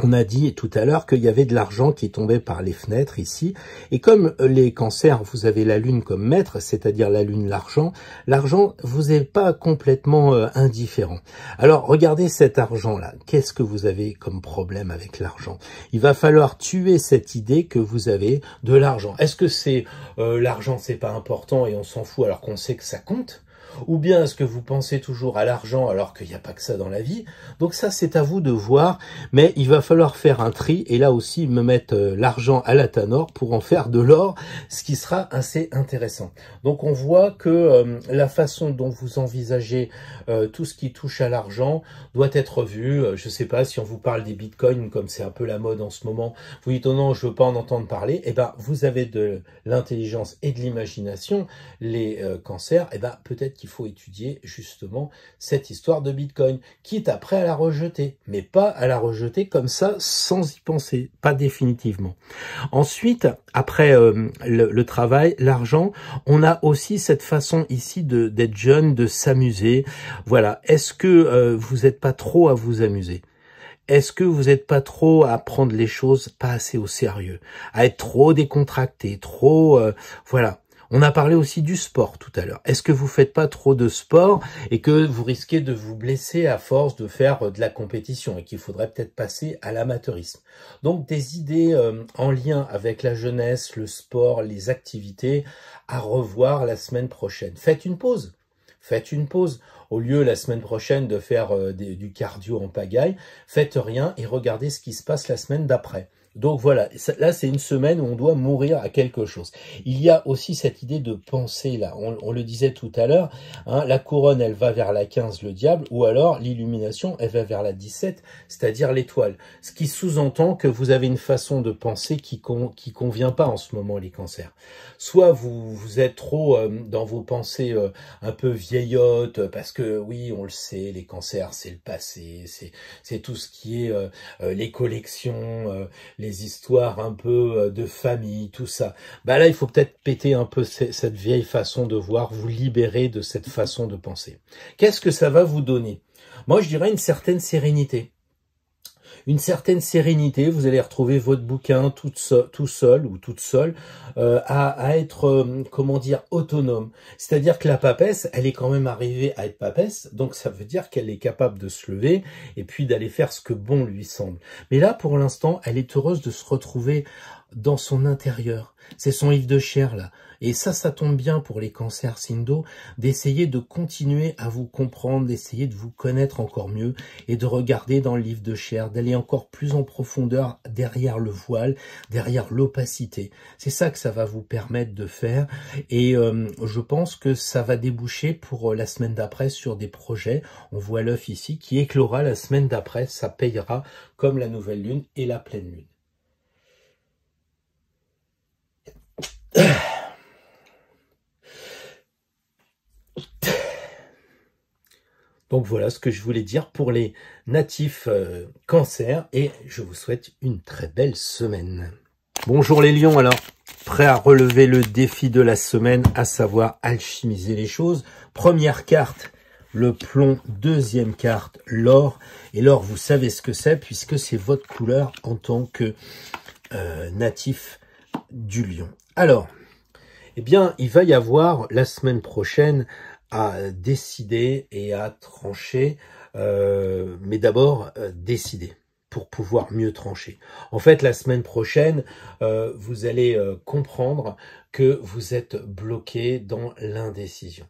on a dit tout à l'heure qu'il y avait de l'argent qui tombait par les fenêtres ici. Et comme euh, les cancers, vous avez la lune comme maître, c'est-à-dire la lune, l'argent, l'argent vous est pas complètement euh, indifférent. Alors regardez cet argent-là. Qu'est-ce que vous avez comme problème avec l'argent Il va falloir tuer cette idée que vous avez de l'argent. Est-ce que c'est euh, l'argent, c'est pas important et on s'en fout alors qu'on sait que ça compte ou bien est-ce que vous pensez toujours à l'argent alors qu'il n'y a pas que ça dans la vie Donc ça, c'est à vous de voir, mais il va falloir faire un tri et là aussi me mettre euh, l'argent à la Tanor pour en faire de l'or, ce qui sera assez intéressant. Donc on voit que euh, la façon dont vous envisagez euh, tout ce qui touche à l'argent doit être vue, Je ne sais pas si on vous parle des bitcoins comme c'est un peu la mode en ce moment. Vous dites oh non, je ne veux pas en entendre parler. Eh ben vous avez de l'intelligence et de l'imagination. Les cancers, et eh ben peut-être qu'il il faut étudier justement cette histoire de Bitcoin, qui est après à la rejeter, mais pas à la rejeter comme ça sans y penser, pas définitivement. Ensuite, après euh, le, travail, l'argent, on a aussi cette façon ici d'être jeune, de s'amuser. Voilà, est-ce que euh, vous n'êtes pas trop à vous amuser est-ce que vous n'êtes pas trop à prendre les choses pas assez au sérieux, à être trop décontracté, trop euh, voilà. On a parlé aussi du sport tout à l'heure. Est-ce que vous faites pas trop de sport et que vous risquez de vous blesser à force de faire euh, de la compétition et qu'il faudrait peut-être passer à l'amateurisme Donc des idées euh, en lien avec la jeunesse, le sport, les activités à revoir la semaine prochaine. Faites une pause. Faites une pause. Au lieu la semaine prochaine de faire euh, du cardio en pagaille, faites rien et regardez ce qui se passe la semaine d'après. Donc voilà, là c'est une semaine où on doit mourir à quelque chose. Il y a aussi cette idée de penser là, on, le disait tout à l'heure, hein, la couronne elle va vers la 15, le diable, ou alors l'illumination elle va vers la 17, c'est-à-dire l'étoile. Ce qui sous-entend que vous avez une façon de penser qui, convient pas en ce moment les cancers. Soit vous, êtes trop euh, dans vos pensées euh, un peu vieillottes, parce que oui, on le sait, les cancers c'est le passé, c'est tout ce qui est euh, les collections, les les histoires un peu euh, de famille, tout ça. Bah là, il faut peut-être péter un peu cette vieille façon de voir, vous libérer de cette façon de penser. Qu'est-ce que ça va vous donner Moi, je dirais une certaine sérénité une certaine sérénité. Vous allez retrouver votre bouquin tout, seul, ou toute seule euh, à, être, euh, comment dire, autonome. C'est-à-dire que la papesse, elle est quand même arrivée à être papesse, donc ça veut dire qu'elle est capable de se lever et puis d'aller faire ce que bon lui semble. Mais là, pour l'instant, elle est heureuse de se retrouver dans son intérieur. C'est son livre de chair, là. Et ça, ça tombe bien pour les cancers SINDO, d'essayer de continuer à vous comprendre, d'essayer de vous connaître encore mieux et de regarder dans le livre de chair, d'aller encore plus en profondeur derrière le voile, derrière l'opacité. C'est ça que ça va vous permettre de faire et euh, je pense que ça va déboucher pour euh, la semaine d'après sur des projets. On voit l'œuf ici qui éclora la semaine d'après, ça payera comme la nouvelle lune et la pleine lune. Donc voilà ce que je voulais dire pour les natifs euh, cancer et je vous souhaite une très belle semaine. Bonjour les lions alors, prêt à relever le défi de la semaine, à savoir alchimiser les choses. Première carte, le plomb, deuxième carte, l'or. Et l'or, vous savez ce que c'est puisque c'est votre couleur en tant que euh, natif du lion. Alors, eh bien, il va y avoir la semaine prochaine à décider et à trancher, euh, mais d'abord euh, décider pour pouvoir mieux trancher. En fait, la semaine prochaine, euh, vous allez comprendre que vous êtes bloqué dans l'indécision.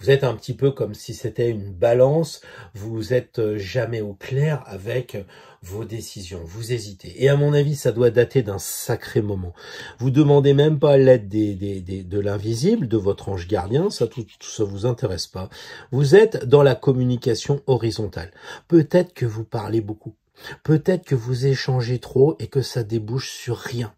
Vous êtes un petit peu comme si c'était une balance, vous êtes euh, jamais au clair avec euh, vos décisions, vous hésitez. Et à mon avis, ça doit dater d'un sacré moment. Vous demandez même pas l'aide des, de l'invisible, de votre ange gardien, ça tout, tout ça vous intéresse pas. Vous êtes dans la communication horizontale. Peut-être que vous parlez beaucoup. Peut-être que vous échangez trop et que ça débouche sur rien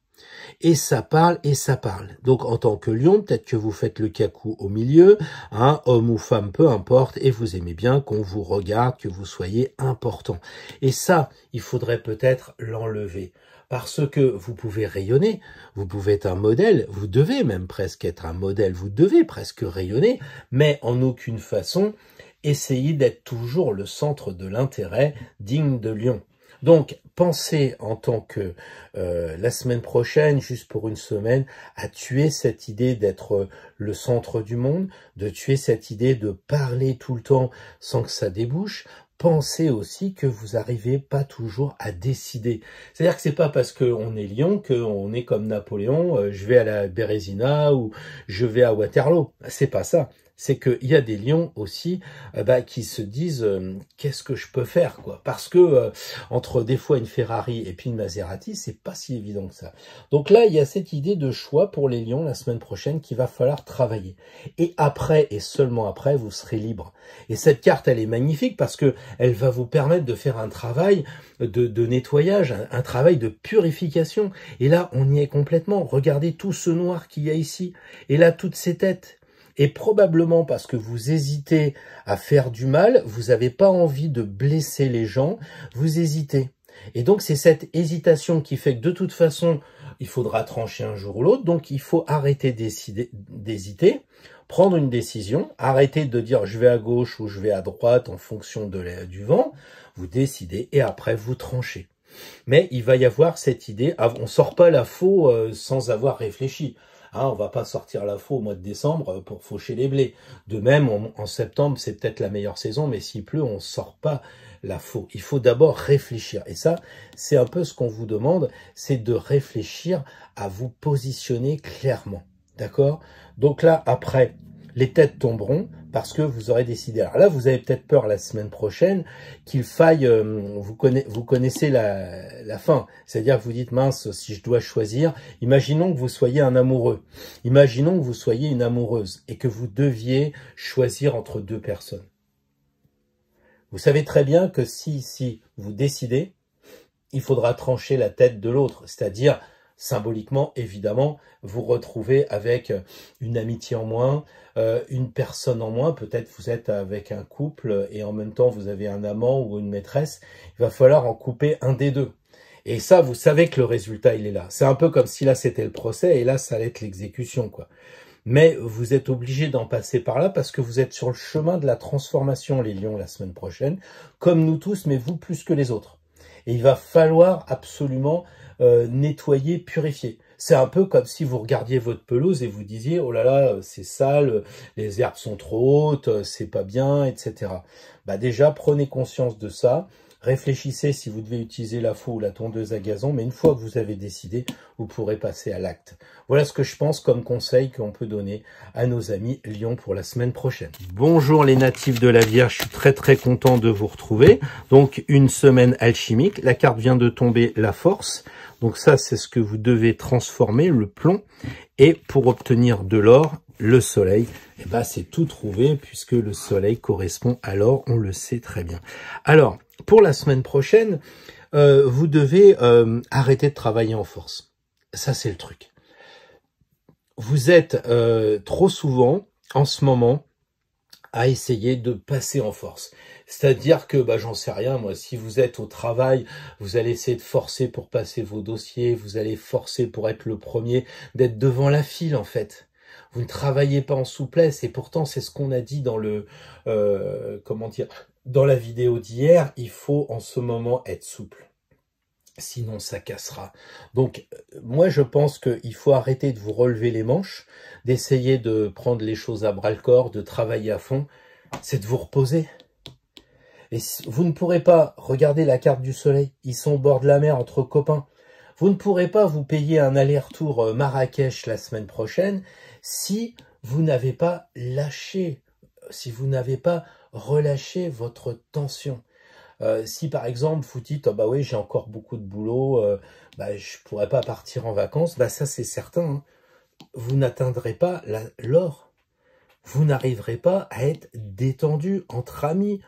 et ça parle et ça parle. Donc en tant que lion, peut-être que vous faites le cacou au milieu, hein, homme ou femme, peu importe, et vous aimez bien qu'on vous regarde, que vous soyez important. Et ça, il faudrait peut-être l'enlever. Parce que vous pouvez rayonner, vous pouvez être un modèle, vous devez même presque être un modèle, vous devez presque rayonner, mais en aucune façon, essayez d'être toujours le centre de l'intérêt digne de lion. Donc, pensez en tant que euh, la semaine prochaine, juste pour une semaine, à tuer cette idée d'être euh, le centre du monde, de tuer cette idée de parler tout le temps sans que ça débouche, pensez aussi que vous n'arrivez pas toujours à décider. C'est-à-dire que c'est pas parce qu'on est lion qu'on est comme Napoléon, euh, je vais à la Bérésina ou je vais à Waterloo. C'est pas ça c'est qu'il y a des lions aussi euh, bah, qui se disent euh, qu'est-ce que je peux faire quoi parce que euh, entre des fois une Ferrari et puis une Maserati c'est pas si évident que ça donc là il y a cette idée de choix pour les lions la semaine prochaine qu'il va falloir travailler et après et seulement après vous serez libre et cette carte elle est magnifique parce que elle va vous permettre de faire un travail de, nettoyage un, un travail de purification et là on y est complètement regardez tout ce noir qu'il y a ici et là toutes ces têtes et probablement parce que vous hésitez à faire du mal, vous n'avez pas envie de blesser les gens, vous hésitez. Et donc c'est cette hésitation qui fait que de toute façon, il faudra trancher un jour ou l'autre, donc il faut arrêter d'hésiter, prendre une décision, arrêter de dire je vais à gauche ou je vais à droite en fonction de du vent, vous décidez et après vous tranchez. Mais il va y avoir cette idée, on ne sort pas la faux euh, sans avoir réfléchi. Ah, on va pas sortir la faux au mois de décembre euh, pour faucher les blés. De même, en septembre, c'est peut-être la meilleure saison, mais s'il pleut, on ne sort pas la faux. Il faut d'abord réfléchir. Et ça, c'est un peu ce qu'on vous demande, c'est de réfléchir à vous positionner clairement. D'accord Donc là, après, les têtes tomberont parce que vous aurez décidé. Alors là, vous avez peut-être peur la semaine prochaine qu'il faille, euh, vous, connaissez, la, fin, c'est-à-dire que vous dites mince, si je dois choisir, imaginons que vous soyez un amoureux, imaginons que vous soyez une amoureuse et que vous deviez choisir entre deux personnes. Vous savez très bien que si, si vous décidez, il faudra trancher la tête de l'autre, c'est-à-dire symboliquement, évidemment, vous retrouvez avec euh, une amitié en moins, euh, une personne en moins. Peut-être vous êtes avec un couple et en même temps vous avez un amant ou une maîtresse. Il va falloir en couper un des deux. Et ça, vous savez que le résultat, il est là. C'est un peu comme si là, c'était le procès et là, ça allait être l'exécution, quoi. Mais vous êtes obligé d'en passer par là parce que vous êtes sur le chemin de la transformation, les lions, la semaine prochaine, comme nous tous, mais vous plus que les autres. Et il va falloir absolument euh, nettoyer, purifier. C'est un peu comme si vous regardiez votre pelouse et vous disiez oh là là euh, c'est sale, les herbes sont trop hautes, euh, c'est pas bien, etc. Bah déjà prenez conscience de ça, réfléchissez si vous devez utiliser la faux ou la tondeuse à gazon, mais une fois que vous avez décidé, vous pourrez passer à l'acte. Voilà ce que je pense comme conseil qu'on peut donner à nos amis Lyon pour la semaine prochaine. Bonjour les natifs de la Vierge, je suis très très content de vous retrouver. Donc une semaine alchimique, la carte vient de tomber, la force. Donc ça, c'est ce que vous devez transformer, le plomb. Et pour obtenir de l'or, le soleil, Et eh ben, c'est tout trouvé puisque le soleil correspond à l'or, on le sait très bien. Alors, pour la semaine prochaine, euh, vous devez euh, arrêter de travailler en force. Ça, c'est le truc. Vous êtes euh, trop souvent, en ce moment, à essayer de passer en force. C'est-à-dire que, bah, j'en sais rien, moi, si vous êtes au travail, vous allez essayer de forcer pour passer vos dossiers, vous allez forcer pour être le premier, d'être devant la file, en fait. Vous ne travaillez pas en souplesse, et pourtant, c'est ce qu'on a dit dans le, euh, comment dire, dans la vidéo d'hier, il faut en ce moment être souple sinon ça cassera. Donc euh, moi je pense qu'il faut arrêter de vous relever les manches, d'essayer de prendre les choses à bras le corps, de travailler à fond, c'est de vous reposer. Et vous ne pourrez pas regarder la carte du soleil. Ils sont au bord de la mer entre copains. Vous ne pourrez pas vous payer un aller-retour euh, Marrakech la semaine prochaine si vous n'avez pas lâché, euh, si vous n'avez pas relâché votre tension. Euh, si par exemple vous dites oh bah oui j'ai encore beaucoup de boulot, bah, je pourrais pas partir en vacances, bah ça c'est certain, hein. vous n'atteindrez pas l'or, vous n'arriverez pas à être détendu entre amis,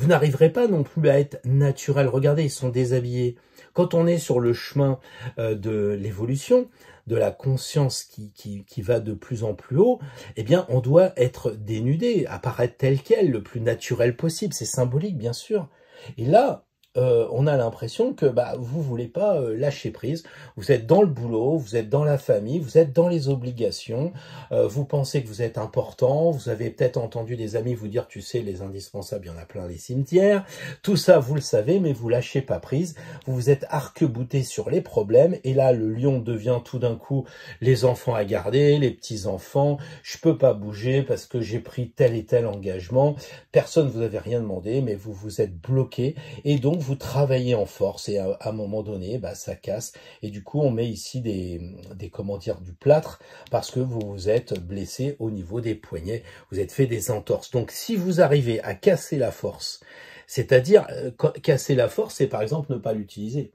vous n'arriverez pas non plus à être naturel. Regardez, ils sont déshabillés. Quand on est sur le chemin euh, de l'évolution, de la conscience qui, qui, qui, va de plus en plus haut, eh bien, on doit être dénudé, apparaître tel quel, le plus naturel possible. C'est symbolique, bien sûr. Et là, euh, on a l'impression que bah, vous voulez pas euh, lâcher prise, vous êtes dans le boulot, vous êtes dans la famille, vous êtes dans les obligations, euh, vous pensez que vous êtes important, vous avez peut-être entendu des amis vous dire tu sais les indispensables, il y en a plein les cimetières, tout ça vous le savez mais vous lâchez pas prise, vous vous êtes arquebouté sur les problèmes et là le lion devient tout d'un coup les enfants à garder, les petits-enfants, je peux pas bouger parce que j'ai pris tel et tel engagement, personne vous avait rien demandé mais vous vous êtes bloqué et donc vous travaillez en force et à, un moment donné, bah, ça casse. Et du coup, on met ici des, des du plâtre parce que vous vous êtes blessé au niveau des poignets, vous êtes fait des entorses. Donc si vous arrivez à casser la force, c'est-à-dire euh, casser la force, c'est par exemple ne pas l'utiliser.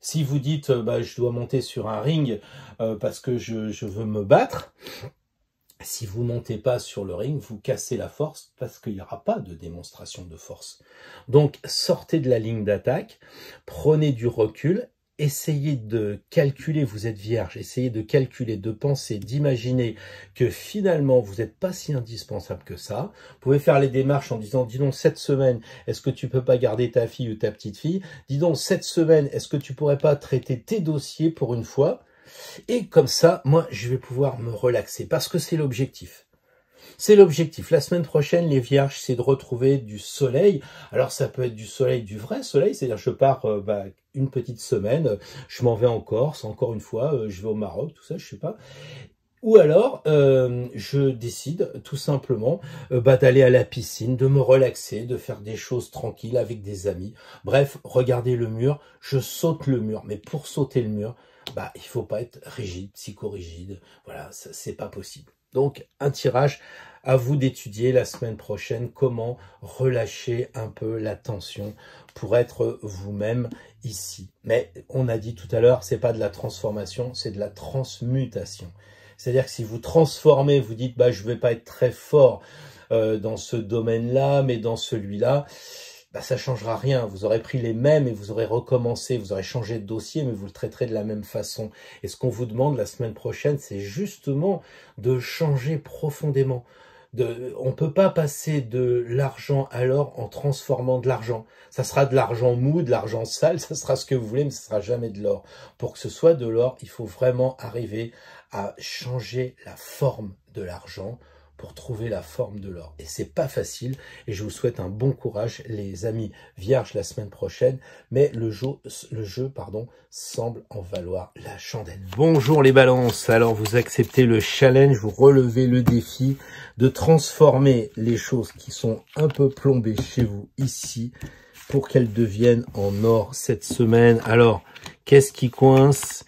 Si vous dites euh, bah, je dois monter sur un ring euh, parce que je veux me battre, si vous montez pas sur le ring, vous cassez la force parce qu'il n'y aura pas de démonstration de force. Donc sortez de la ligne d'attaque, prenez du recul, essayez de calculer, vous êtes vierge, essayez de calculer, de penser, d'imaginer que finalement vous n'êtes pas si indispensable que ça. Vous pouvez faire les démarches en disant, dis donc cette semaine, est-ce que tu peux pas garder ta fille ou ta petite fille Dis donc cette semaine, est-ce que tu pourrais pas traiter tes dossiers pour une fois et comme ça, moi, je vais pouvoir me relaxer parce que c'est l'objectif. C'est l'objectif. La semaine prochaine, les vierges, c'est de retrouver du soleil. Alors, ça peut être du soleil, du vrai soleil. C'est-à-dire, je pars euh, bah, une petite semaine, je m'en vais en Corse, encore une fois, euh, je vais au Maroc, tout ça, je sais pas. Ou alors, euh, je décide tout simplement bah, d'aller à la piscine, de me relaxer, de faire des choses tranquilles avec des amis. Bref, regardez le mur, je saute le mur. Mais pour sauter le mur, bah, il faut pas être rigide, psychorigide. Voilà, c'est pas possible. Donc, un tirage à vous d'étudier la semaine prochaine comment relâcher un peu la tension pour être vous-même ici. Mais on a dit tout à l'heure, n'est pas de la transformation, c'est de la transmutation. C'est-à-dire que si vous transformez, vous dites bah je vais pas être très fort euh, dans ce domaine-là, mais dans celui-là, bah, ça changera rien. Vous aurez pris les mêmes et vous aurez recommencé, vous aurez changé de dossier, mais vous le traiterez de la même façon. Et ce qu'on vous demande la semaine prochaine, c'est justement de changer profondément. De, on ne peut pas passer de l'argent à l'or en transformant de l'argent. Ça sera de l'argent mou, de l'argent sale, <laughs> ça sera ce que vous voulez, mais ça sera jamais de l'or. Pour que ce soit de l'or, il faut vraiment arriver à changer la forme de l'argent pour trouver la forme de l'or. Et c'est pas facile et je vous souhaite un bon courage les amis vierges la semaine prochaine, mais le jeu, le jeu pardon, semble en valoir la chandelle. Bonjour les balances, alors vous acceptez le challenge, vous relevez le défi de transformer les choses qui sont un peu plombées chez vous ici pour qu'elles deviennent en or cette semaine. Alors, qu'est-ce qui coince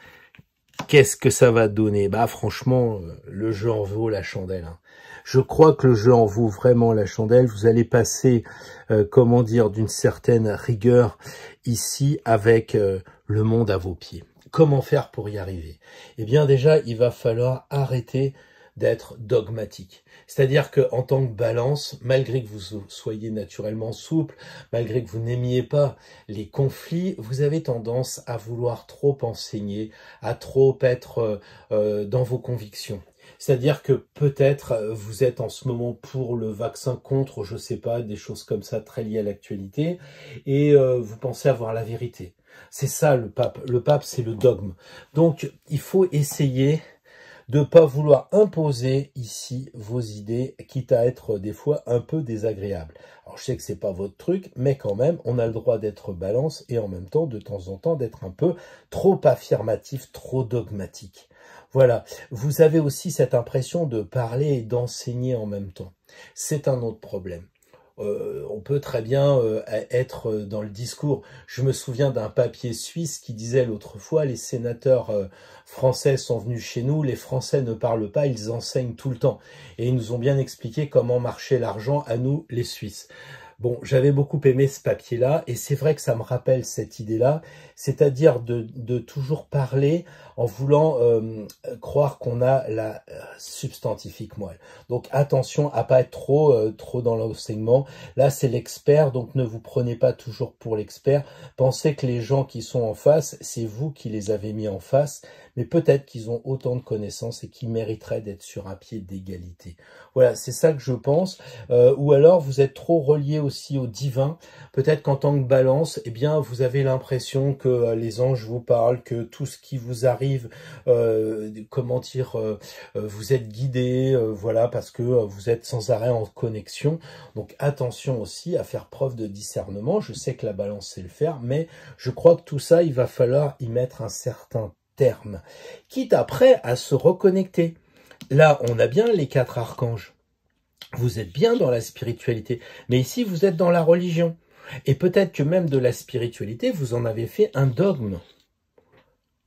Qu'est-ce que ça va donner Bah franchement, euh, le jeu en vaut la chandelle. Hein. Je crois que le jeu en vaut vraiment la chandelle. Vous allez passer, euh, comment dire, d'une certaine rigueur ici avec euh, le monde à vos pieds. Comment faire pour y arriver Eh bien déjà, il va falloir arrêter d'être dogmatique. C'est-à-dire qu'en tant que balance, malgré que vous soyez naturellement souple, malgré que vous n'aimiez pas les conflits, vous avez tendance à vouloir trop enseigner, à trop être euh, dans vos convictions. C'est-à-dire que peut-être euh, vous êtes en ce moment pour le vaccin contre, je sais pas, des choses comme ça très liées à l'actualité, et euh, vous pensez avoir la vérité. C'est ça le pape. Le pape, c'est le dogme. Donc, il faut essayer de ne pas vouloir imposer ici vos idées, quitte à être euh, des fois un peu désagréable. Alors je sais que c'est pas votre truc, mais quand même, on a le droit d'être balance et en même temps, de temps en temps, d'être un peu trop affirmatif, trop dogmatique. Voilà, vous avez aussi cette impression de parler et d'enseigner en même temps. C'est un autre problème. Euh, on peut très bien euh, e-, être dans le discours. Je me souviens d'un papier suisse qui disait l'autre fois, les sénateurs euh, français sont venus chez nous, les Français ne parlent pas, ils enseignent tout le temps. Et ils nous ont bien expliqué comment marchait l'argent à nous, les Suisses. Bon, j'avais beaucoup aimé ce papier-là, et c'est vrai que ça me rappelle cette idée-là, c'est-à-dire de toujours parler en voulant euh, croire qu'on a la euh, substantifique moelle. Donc attention à pas être trop euh, trop dans l'enseignement. Là, c'est l'expert, donc ne vous prenez pas toujours pour l'expert. Pensez que les gens qui sont en face, c'est vous qui les avez mis en face, mais peut-être qu'ils ont autant de connaissances et qu'ils mériteraient d'être sur un pied d'égalité. Voilà, c'est ça que je pense. ou alors, vous êtes trop relié aussi au divin. Peut-être qu'en tant que balance, eh bien, vous avez l'impression que les anges vous parlent, que tout ce qui vous arrive euh, comment dire, euh, euh, vous êtes guidé, voilà, parce que vous êtes sans arrêt en connexion. Donc attention aussi à faire preuve de discernement. Je sais que la balance c'est le faire, mais je crois que tout ça, il va falloir y mettre un certain terme, quitte après à se reconnecter. Là, on a bien les quatre archanges. Vous êtes bien dans la spiritualité, mais ici, vous êtes dans la religion. Et peut-être que même de la spiritualité, vous en avez fait un dogme.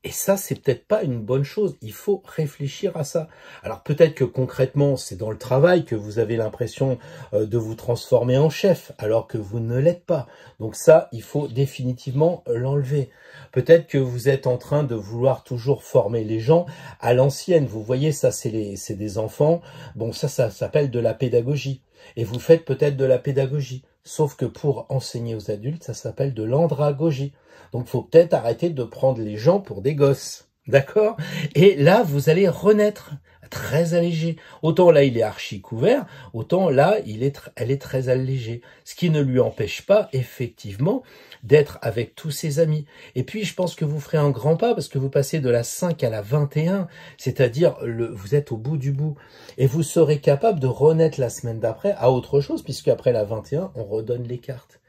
Et ça, c'est peut-être pas une bonne chose. Il faut réfléchir à ça. Alors peut-être que concrètement, c'est dans le travail que vous avez l'impression euh, de vous transformer en chef, alors que vous ne l'êtes pas. Donc ça, il faut définitivement l'enlever. Peut-être que vous êtes en train de vouloir toujours former les gens à l'ancienne. Vous voyez, ça, c'est des enfants. Bon, ça, ça s'appelle de la pédagogie. Et vous faites peut-être de la pédagogie. Sauf que pour enseigner aux adultes, ça s'appelle de l'andragogie. Donc faut peut-être arrêter de prendre les gens pour des gosses. D'accord Et là, vous allez renaître très allégé. Autant là, il est archi couvert, autant là, il est, elle est très allégée. Ce qui ne lui empêche pas, effectivement, d'être avec tous ses amis. Et puis, je pense que vous ferez un grand pas parce que vous passez de la 5 à la 21, c'est-à-dire le, vous êtes au bout du bout. Et vous serez capable de renaître la semaine d'après à autre chose puisque après la 21, on redonne les cartes.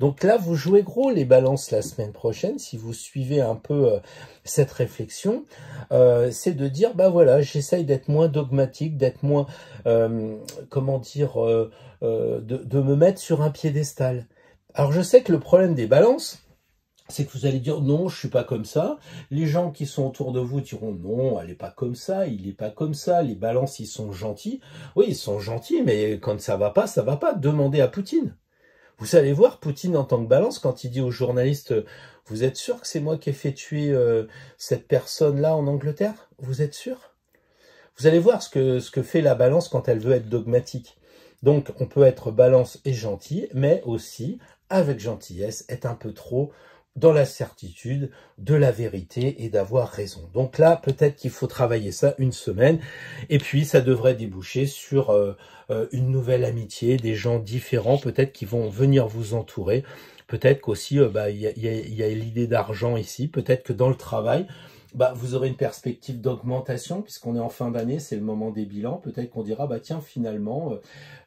Donc là, vous jouez gros les balances la semaine prochaine, si vous suivez un peu euh, cette réflexion, euh, c'est de dire, bah voilà, j'essaye d'être moins dogmatique, d'être moins, euh, comment dire, de, me mettre sur un piédestal. Alors je sais que le problème des balances, c'est que vous allez dire non, je suis pas comme ça. Les gens qui sont autour de vous diront non, elle n'est pas comme ça, il est pas comme ça. Les balances, ils sont gentils. Oui, ils sont gentils, mais quand ça va pas, ça va pas. Demandez à Poutine. Vous allez voir Poutine en tant que balance quand il dit aux journalistes Vous êtes sûr que c'est moi qui ai fait tuer euh, cette personne-là en Angleterre Vous êtes sûr Vous allez voir ce que, ce que fait la balance quand elle veut être dogmatique. Donc on peut être balance et gentil, mais aussi, avec gentillesse, être un peu trop dans la certitude de la vérité et d'avoir raison. Donc là, peut-être qu'il faut travailler ça une semaine, et puis ça devrait déboucher sur euh, euh, une nouvelle amitié, des gens différents peut-être qui vont venir vous entourer. Peut-être qu'aussi, euh, bah, il y a, y a l'idée d'argent ici, peut-être que dans le travail, bah, vous aurez une perspective d'augmentation puisqu'on est en fin d'année, c'est le moment des bilans. Peut-être qu'on dira, bah tiens, finalement, euh,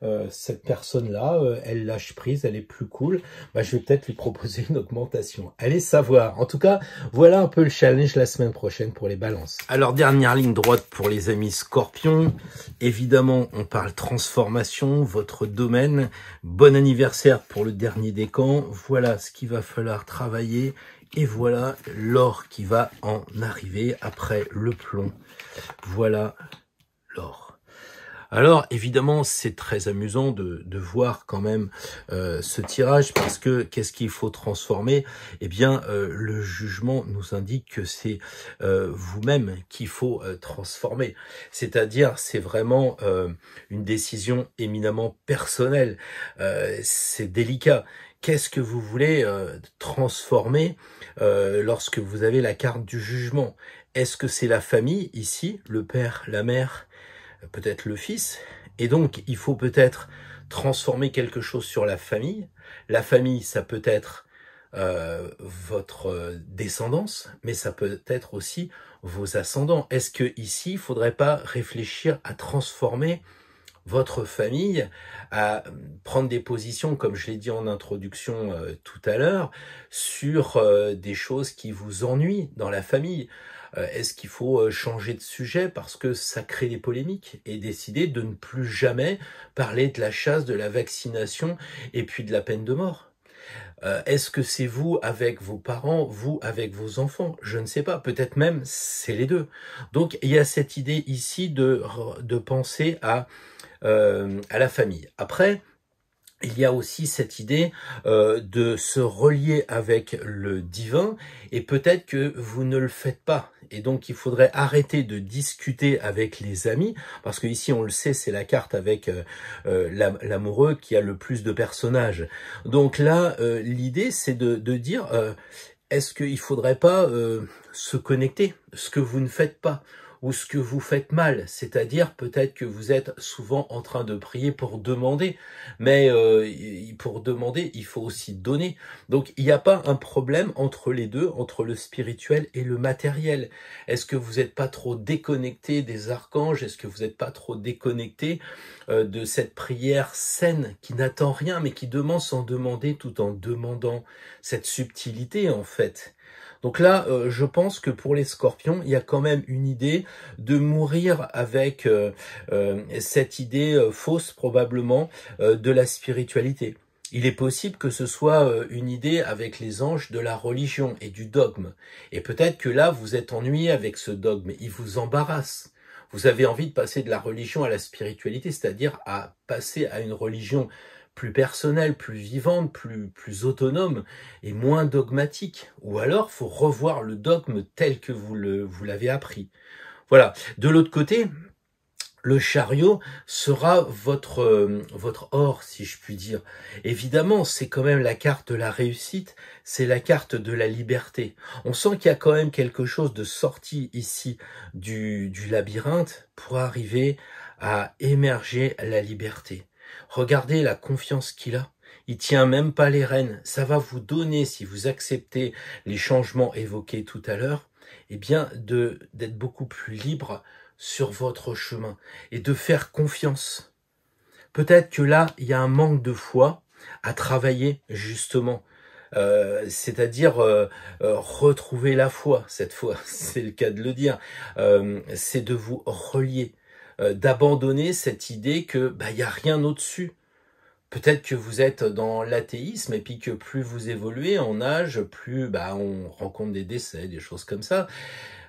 euh, cette personne-là, euh, elle lâche prise, elle est plus cool. Bah, je vais peut-être lui proposer une augmentation. Allez savoir. En tout cas, voilà un peu le challenge la semaine prochaine pour les balances. Alors, dernière ligne droite pour les amis scorpions. Évidemment, on parle transformation, votre domaine. Bon anniversaire pour le dernier décan. Voilà ce qu'il va falloir travailler et voilà l'or qui va en arriver après le plomb. Voilà l'or. Alors évidemment c'est très amusant de, de, voir quand même euh, ce tirage parce que qu'est-ce qu'il faut transformer Eh bien euh, le jugement nous indique que c'est euh, vous-même qu'il faut transformer. C'est-à-dire c'est vraiment une décision éminemment personnelle. c'est délicat Qu'est-ce que vous voulez euh, transformer euh, lorsque vous avez la carte du jugement Est-ce que c'est la famille ici, le père, la mère, peut-être le fils Et donc, il faut peut-être transformer quelque chose sur la famille. La famille, ça peut être euh, votre descendance, mais ça peut être aussi vos ascendants. Est-ce que ici, il faudrait pas réfléchir à transformer votre famille à euh, prendre des positions, comme je l'ai dit en introduction euh, tout à l'heure, sur euh, des choses qui vous ennuient dans la famille. Est-ce qu'il faut changer de sujet parce que ça crée des polémiques et décider de ne plus jamais parler de la chasse, de la vaccination et puis de la peine de mort Est-ce que c'est vous avec vos parents, vous avec vos enfants Je ne sais pas. Peut-être même c'est les deux. Donc il y a cette idée ici de, de penser à euh, à la famille. Après, il y a aussi cette idée euh, de se relier avec le divin et peut-être que vous ne le faites pas et donc il faudrait arrêter de discuter avec les amis parce que ici on le sait c'est la carte avec euh, l'amoureux qui a le plus de personnages donc là l'idée c'est de, de, dire est-ce qu'il faudrait pas se connecter ce que vous ne faites pas ou ce que vous faites mal. C'est-à-dire peut-être que vous êtes souvent en train de prier pour demander, mais euh, pour demander, il faut aussi donner. Donc il n'y a pas un problème entre les deux, entre le spirituel et le matériel. Est-ce que vous n'êtes pas trop déconnecté des archanges Est-ce que vous n'êtes pas trop déconnecté euh, de cette prière saine qui n'attend rien, mais qui demande sans demander tout en demandant cette subtilité en fait donc là, euh, je pense que pour les scorpions, il y a quand même une idée de mourir avec euh, euh, cette idée fausse probablement de la spiritualité. Il est possible que ce soit une idée avec les anges de la religion et du dogme. Et peut-être que là, vous êtes ennuyé avec ce dogme, il vous embarrasse. Vous avez envie de passer de la religion à la spiritualité, c'est-à-dire à passer à une religion plus personnelle, plus vivante, plus, plus autonome et moins dogmatique. Ou alors, faut revoir le dogme tel que vous le, vous l'avez appris. Voilà. De l'autre côté, le chariot sera votre euh, votre or si je puis dire. Évidemment, c'est quand même la carte de la réussite, c'est la carte de la liberté. On sent qu'il y a quand même quelque chose de sorti ici du du labyrinthe pour arriver à émerger la liberté. Regardez la confiance qu'il a. Il tient même pas les rênes. Ça va vous donner, si vous acceptez les changements évoqués tout à l'heure, eh bien, de, d'être beaucoup plus libre sur votre chemin et de faire confiance. Peut-être que là, il y a un manque de foi à travailler, justement. Euh, c'est-à-dire euh, euh, retrouver la foi cette fois, <laughs> c'est le cas de le dire, c'est de vous relier, euh, d'abandonner cette idée que bah il a rien au-dessus. Peut-être que vous êtes dans l'athéisme et puis que plus vous évoluez en âge, plus bah on rencontre des décès, des choses comme ça.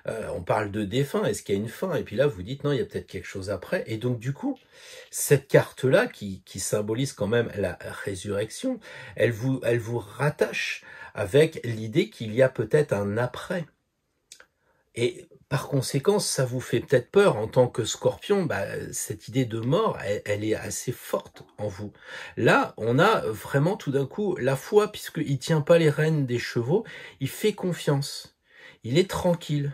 Euh, on parle de défunt, est-ce qu'il y a une fin Et puis là, vous dites non, il y a peut-être quelque chose après. Et donc du coup, cette carte-là, qui, qui symbolise quand même la résurrection, elle vous, elle vous rattache avec l'idée qu'il y a peut-être un après. Et par conséquent, ça vous fait peut-être peur en tant que scorpion, bah, cette idée de mort, elle, est assez forte en vous. Là, on a vraiment tout d'un coup la foi, puisqu'il tient pas les rênes des chevaux, il fait confiance, il est tranquille,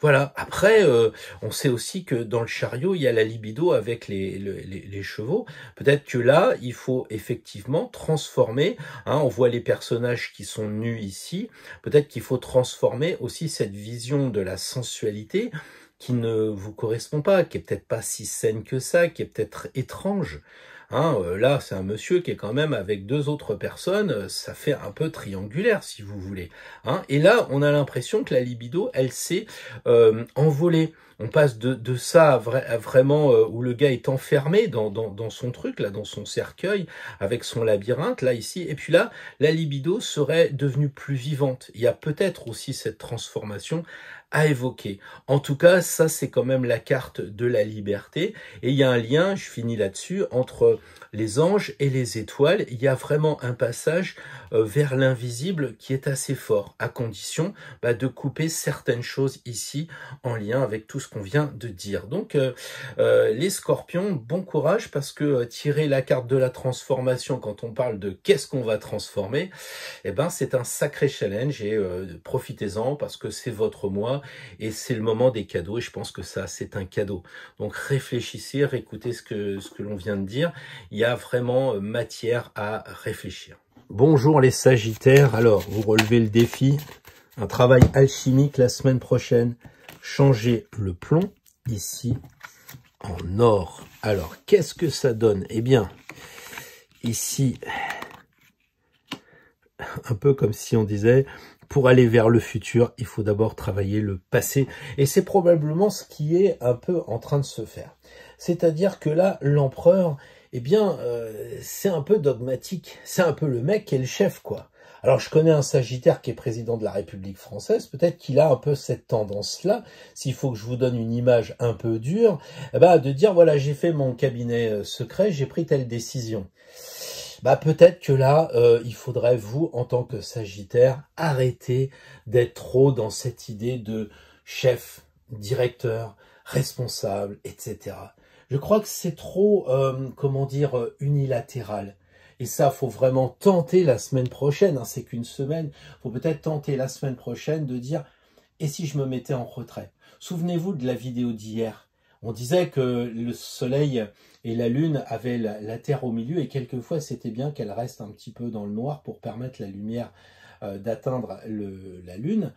voilà. Après, euh, on sait aussi que dans le chariot, il y a la libido avec les, les, chevaux. Peut-être que là, il faut effectivement transformer. Hein, on voit les personnages qui sont nus ici. Peut-être qu'il faut transformer aussi cette vision de la sensualité qui ne vous correspond pas, qui est peut-être pas si saine que ça, qui est peut-être étrange. Hein, euh, là, c'est un monsieur qui est quand même avec deux autres personnes, euh, ça fait un peu triangulaire si vous voulez. Hein. Et là, on a l'impression que la libido, elle s'est euh, envolée. On passe de, de ça à, vraiment où le gars est enfermé dans, dans, dans, son truc, là, dans son cercueil, avec son labyrinthe, là, ici. Et puis là, la libido serait devenue plus vivante. Il y a peut-être aussi cette transformation à évoquer. En tout cas, ça c'est quand même la carte de la liberté. Et il y a un lien, je finis là-dessus, entre les anges et les étoiles. Il y a vraiment un passage euh, vers l'invisible qui est assez fort, à condition bah, de couper certaines choses ici en lien avec tout ce qu'on vient de dire. Donc euh, euh, les scorpions, bon courage parce que tirer la carte de la transformation quand on parle de qu'est-ce qu'on va transformer, eh ben c'est un sacré challenge et profitez-en parce que c'est votre mois et c'est le moment des cadeaux et je pense que ça c'est un cadeau. Donc réfléchissez, écoutez ce que, ce que l'on vient de dire, il y a vraiment matière à réfléchir. Bonjour les Sagittaires. Alors, vous relevez le défi. Un travail alchimique la semaine prochaine. Changer le plomb ici en or. Alors, qu'est-ce que ça donne Eh bien, ici, un peu comme si on disait, pour aller vers le futur, il faut d'abord travailler le passé. Et c'est probablement ce qui est un peu en train de se faire. C'est-à-dire que là, l'empereur, eh bien, euh, c'est un peu dogmatique. C'est un peu le mec qui est le chef, quoi. Alors, je connais un Sagittaire qui est président de la République française. Peut-être qu'il a un peu cette tendance-là. S'il faut que je vous donne une image un peu dure, eh ben, de dire voilà, j'ai fait mon cabinet euh, secret, j'ai pris telle décision. Bah peut-être que là, euh, il faudrait vous, en tant que Sagittaire, arrêter d'être trop dans cette idée de chef, directeur, responsable, etc. Je crois que c'est trop, euh, comment dire, euh, unilatéral. Et ça, faut vraiment tenter la semaine prochaine. Hein, c'est qu'une semaine. Faut peut-être tenter la semaine prochaine de dire et si je me mettais en retrait. Souvenez-vous de la vidéo d'hier. On disait que le Soleil et la Lune avaient la, Terre au milieu et quelquefois c'était bien qu'elle reste un petit peu dans le noir pour permettre la lumière euh, d'atteindre la Lune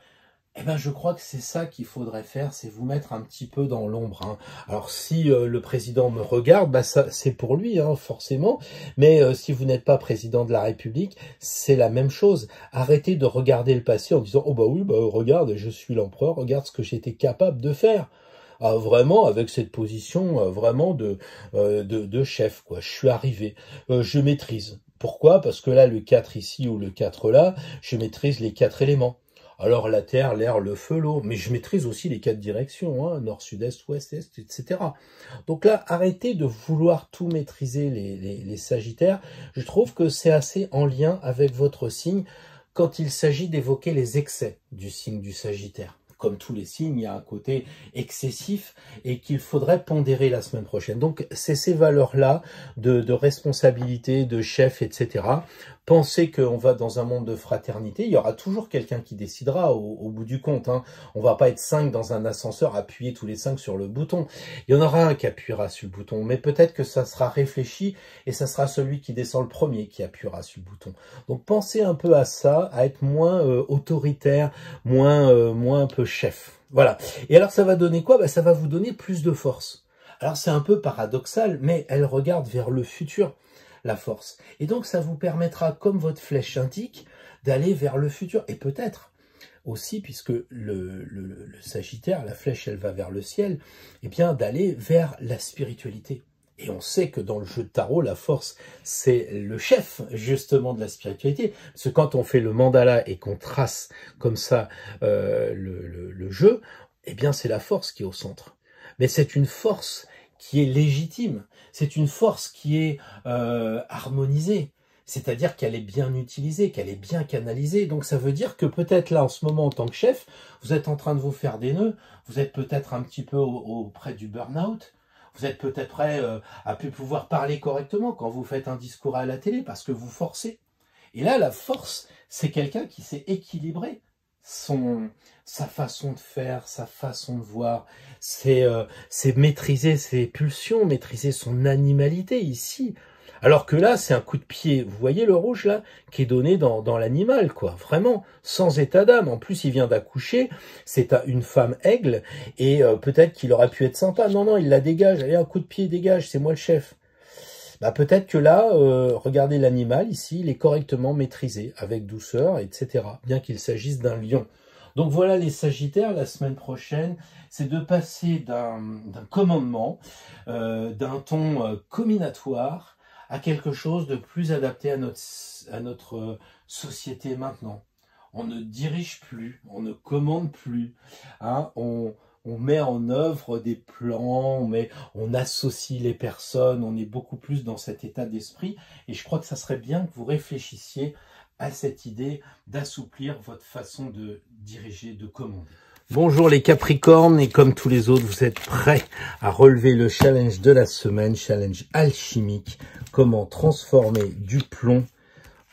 eh ben, je crois que c'est ça qu'il faudrait faire, c'est vous mettre un petit peu dans l'ombre. Hein. Alors, si euh, le président me regarde, bah, ça, c'est pour lui, hein, forcément. Mais euh, si vous n'êtes pas président de la République, c'est la même chose. Arrêtez de regarder le passé en disant, oh bah oui, bah regarde, je suis l'empereur, regarde ce que j'étais capable de faire. Ah, vraiment avec cette position euh, vraiment de, de, de, chef quoi je suis arrivé je maîtrise pourquoi parce que là le 4 ici ou le 4 là je maîtrise les quatre éléments alors la terre, l'air, le feu, l'eau, mais je maîtrise aussi les quatre directions, hein. nord, sud, est, ouest, est, etc. Donc là, arrêtez de vouloir tout maîtriser les, les, les sagittaires. Je trouve que c'est assez en lien avec votre signe quand il s'agit d'évoquer les excès du signe du sagittaire comme tous les signes, il y a un côté excessif et qu'il faudrait pondérer la semaine prochaine. Donc, c'est ces valeurs-là de, de, responsabilité, de chef, etc penser qu'on va dans un monde de fraternité, il y aura toujours quelqu'un qui décidera au, bout du compte. Hein. On va pas être cinq dans un ascenseur, appuyer tous les cinq sur le bouton. Il y en aura un qui appuiera sur le bouton, mais peut-être que ça sera réfléchi et ça sera celui qui descend le premier qui appuiera sur le bouton. Donc pensez un peu à ça, à être moins euh, autoritaire, moins, euh, moins un peu chef. Voilà. Et alors ça va donner quoi Ben Ça va vous donner plus de force. Alors c'est un peu paradoxal, mais elle regarde vers le futur la force. Et donc ça vous permettra, comme votre flèche indique, d'aller vers le futur. Et peut-être aussi, puisque le, Sagittaire, la flèche, elle va vers le ciel, et eh bien d'aller vers la spiritualité. Et on sait que dans le jeu de tarot, la force, c'est le chef justement de la spiritualité. Parce que quand on fait le mandala et qu'on trace comme ça euh, le, le jeu, eh bien c'est la force qui est au centre. Mais c'est une force qui est légitime, c'est une force qui est euh, harmonisée, c'est-à-dire qu'elle est bien utilisée, qu'elle est bien canalisée. Donc ça veut dire que peut-être là en ce moment en tant que chef, vous êtes en train de vous faire des nœuds, vous êtes peut-être un petit peu auprès du burn-out, vous êtes peut-être prêt euh, à pouvoir parler correctement quand vous faites un discours à la télé parce que vous forcez. Et là, la force, c'est quelqu'un qui s'est équilibré, son, sa façon de faire, sa façon de voir, c'est euh, maîtriser ses pulsions, maîtriser son animalité ici. Alors que là, c'est un coup de pied, vous voyez le rouge là, qui est donné dans, dans l'animal, quoi, vraiment, sans état d'âme. En plus, il vient d'accoucher, c'est à une femme aigle, et euh, peut-être qu'il aurait pu être sympa. Non, non, il la dégage, allez, un coup de pied, dégage, c'est moi le chef. Bah, peut-être que là, euh, regardez l'animal ici, il est correctement maîtrisé, avec douceur, etc. Bien qu'il s'agisse d'un lion. Donc voilà les Sagittaires, la semaine prochaine, c'est de passer d'un commandement, euh, d'un ton euh, combinatoire, à quelque chose de plus adapté à notre, à notre société maintenant. On ne dirige plus, on ne commande plus, hein, on, on met en œuvre des plans, on, on associe les personnes, on est beaucoup plus dans cet état d'esprit. Et je crois que ça serait bien que vous réfléchissiez à cette idée d'assouplir votre façon de diriger, de commander. Bonjour les Capricornes et comme tous les autres, vous êtes prêts à relever le challenge de la semaine, challenge alchimique, comment transformer du plomb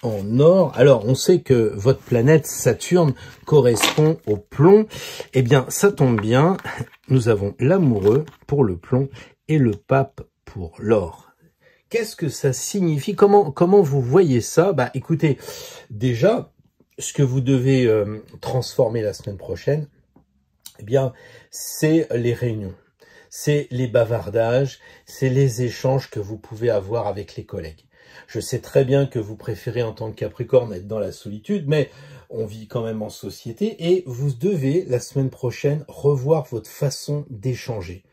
en or. Alors, on sait que votre planète Saturne correspond au plomb. Eh bien, ça tombe bien, nous avons l'amoureux pour le plomb et le pape pour l'or. Qu'est-ce que ça signifie comment, comment vous voyez ça Bah, écoutez, déjà, ce que vous devez euh, transformer la semaine prochaine, eh bien, c'est les réunions c'est les bavardages, c'est les échanges que vous pouvez avoir avec les collègues. Je sais très bien que vous préférez en tant que Capricorne être dans la solitude, mais on vit quand même en société et vous devez la semaine prochaine revoir votre façon d'échanger.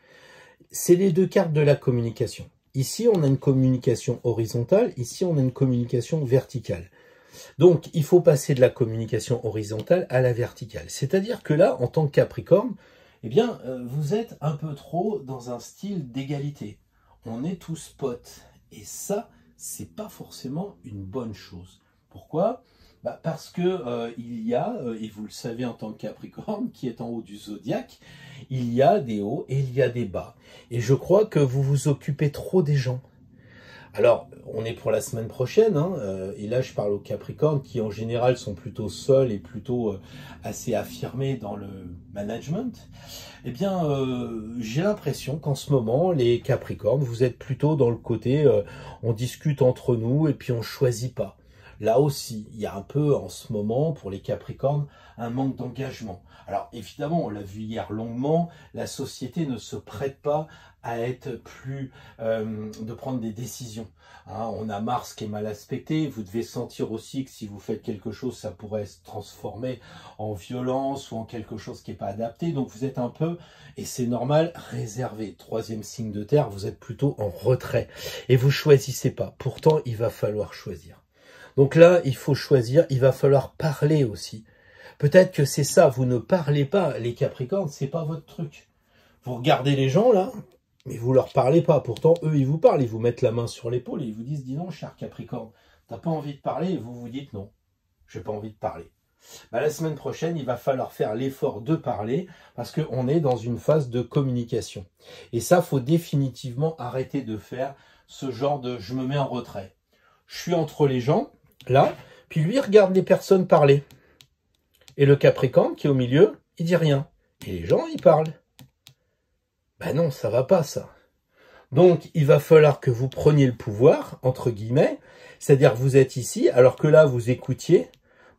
C'est les deux cartes de la communication. Ici, on a une communication horizontale, ici, on a une communication verticale. Donc, il faut passer de la communication horizontale à la verticale. C'est-à-dire que là, en tant que Capricorne, eh bien, euh, vous êtes un peu trop dans un style d'égalité. On est tous potes. Et ça, c'est pas forcément une bonne chose. Pourquoi bah, Parce que euh, il y a, euh, et vous le savez en tant que Capricorne, qui est en haut du zodiaque, il y a des hauts et il y a des bas. Et je crois que vous vous occupez trop des gens. Alors, on est pour la semaine prochaine, hein, euh, et là je parle aux Capricornes qui en général sont plutôt seuls et plutôt euh, assez affirmés dans le management. Eh bien, euh, j'ai l'impression qu'en ce moment, les Capricornes, vous êtes plutôt dans le côté on discute entre nous et puis on ne choisit pas. Là aussi, il y a un peu en ce moment pour les Capricornes un manque d'engagement. Alors évidemment, on l'a vu hier longuement, la société ne se prête pas à être plus euh, de prendre des décisions. Hein, on a Mars qui est mal aspecté, vous devez sentir aussi que si vous faites quelque chose, ça pourrait se transformer en violence ou en quelque chose qui n'est pas adapté. Donc vous êtes un peu, et c'est normal, réservé. Troisième signe de terre, vous êtes plutôt en retrait. Et vous choisissez pas. Pourtant, il va falloir choisir. Donc là, il faut choisir, il va falloir parler aussi. Peut-être que c'est ça, vous ne parlez pas, les Capricornes, c'est pas votre truc. Vous regardez les gens là, mais vous leur parlez pas. Pourtant, eux, ils vous parlent. Ils vous mettent la main sur l'épaule et ils vous disent Dis non, cher Capricorne, t'as pas envie de parler Et vous vous dites Non, j'ai pas envie de parler. Bah, la semaine prochaine, il va falloir faire l'effort de parler parce qu'on est dans une phase de communication. Et ça, faut définitivement arrêter de faire ce genre de je me mets en retrait. Je suis entre les gens, là, puis lui regarde les personnes parler. Et le Capricorne qui est au milieu, il dit rien. Et les gens, ils parlent. Ben non, ça va pas ça. Donc il va falloir que vous preniez le pouvoir, entre guillemets, c'est-à-dire vous êtes ici, alors que là vous écoutiez,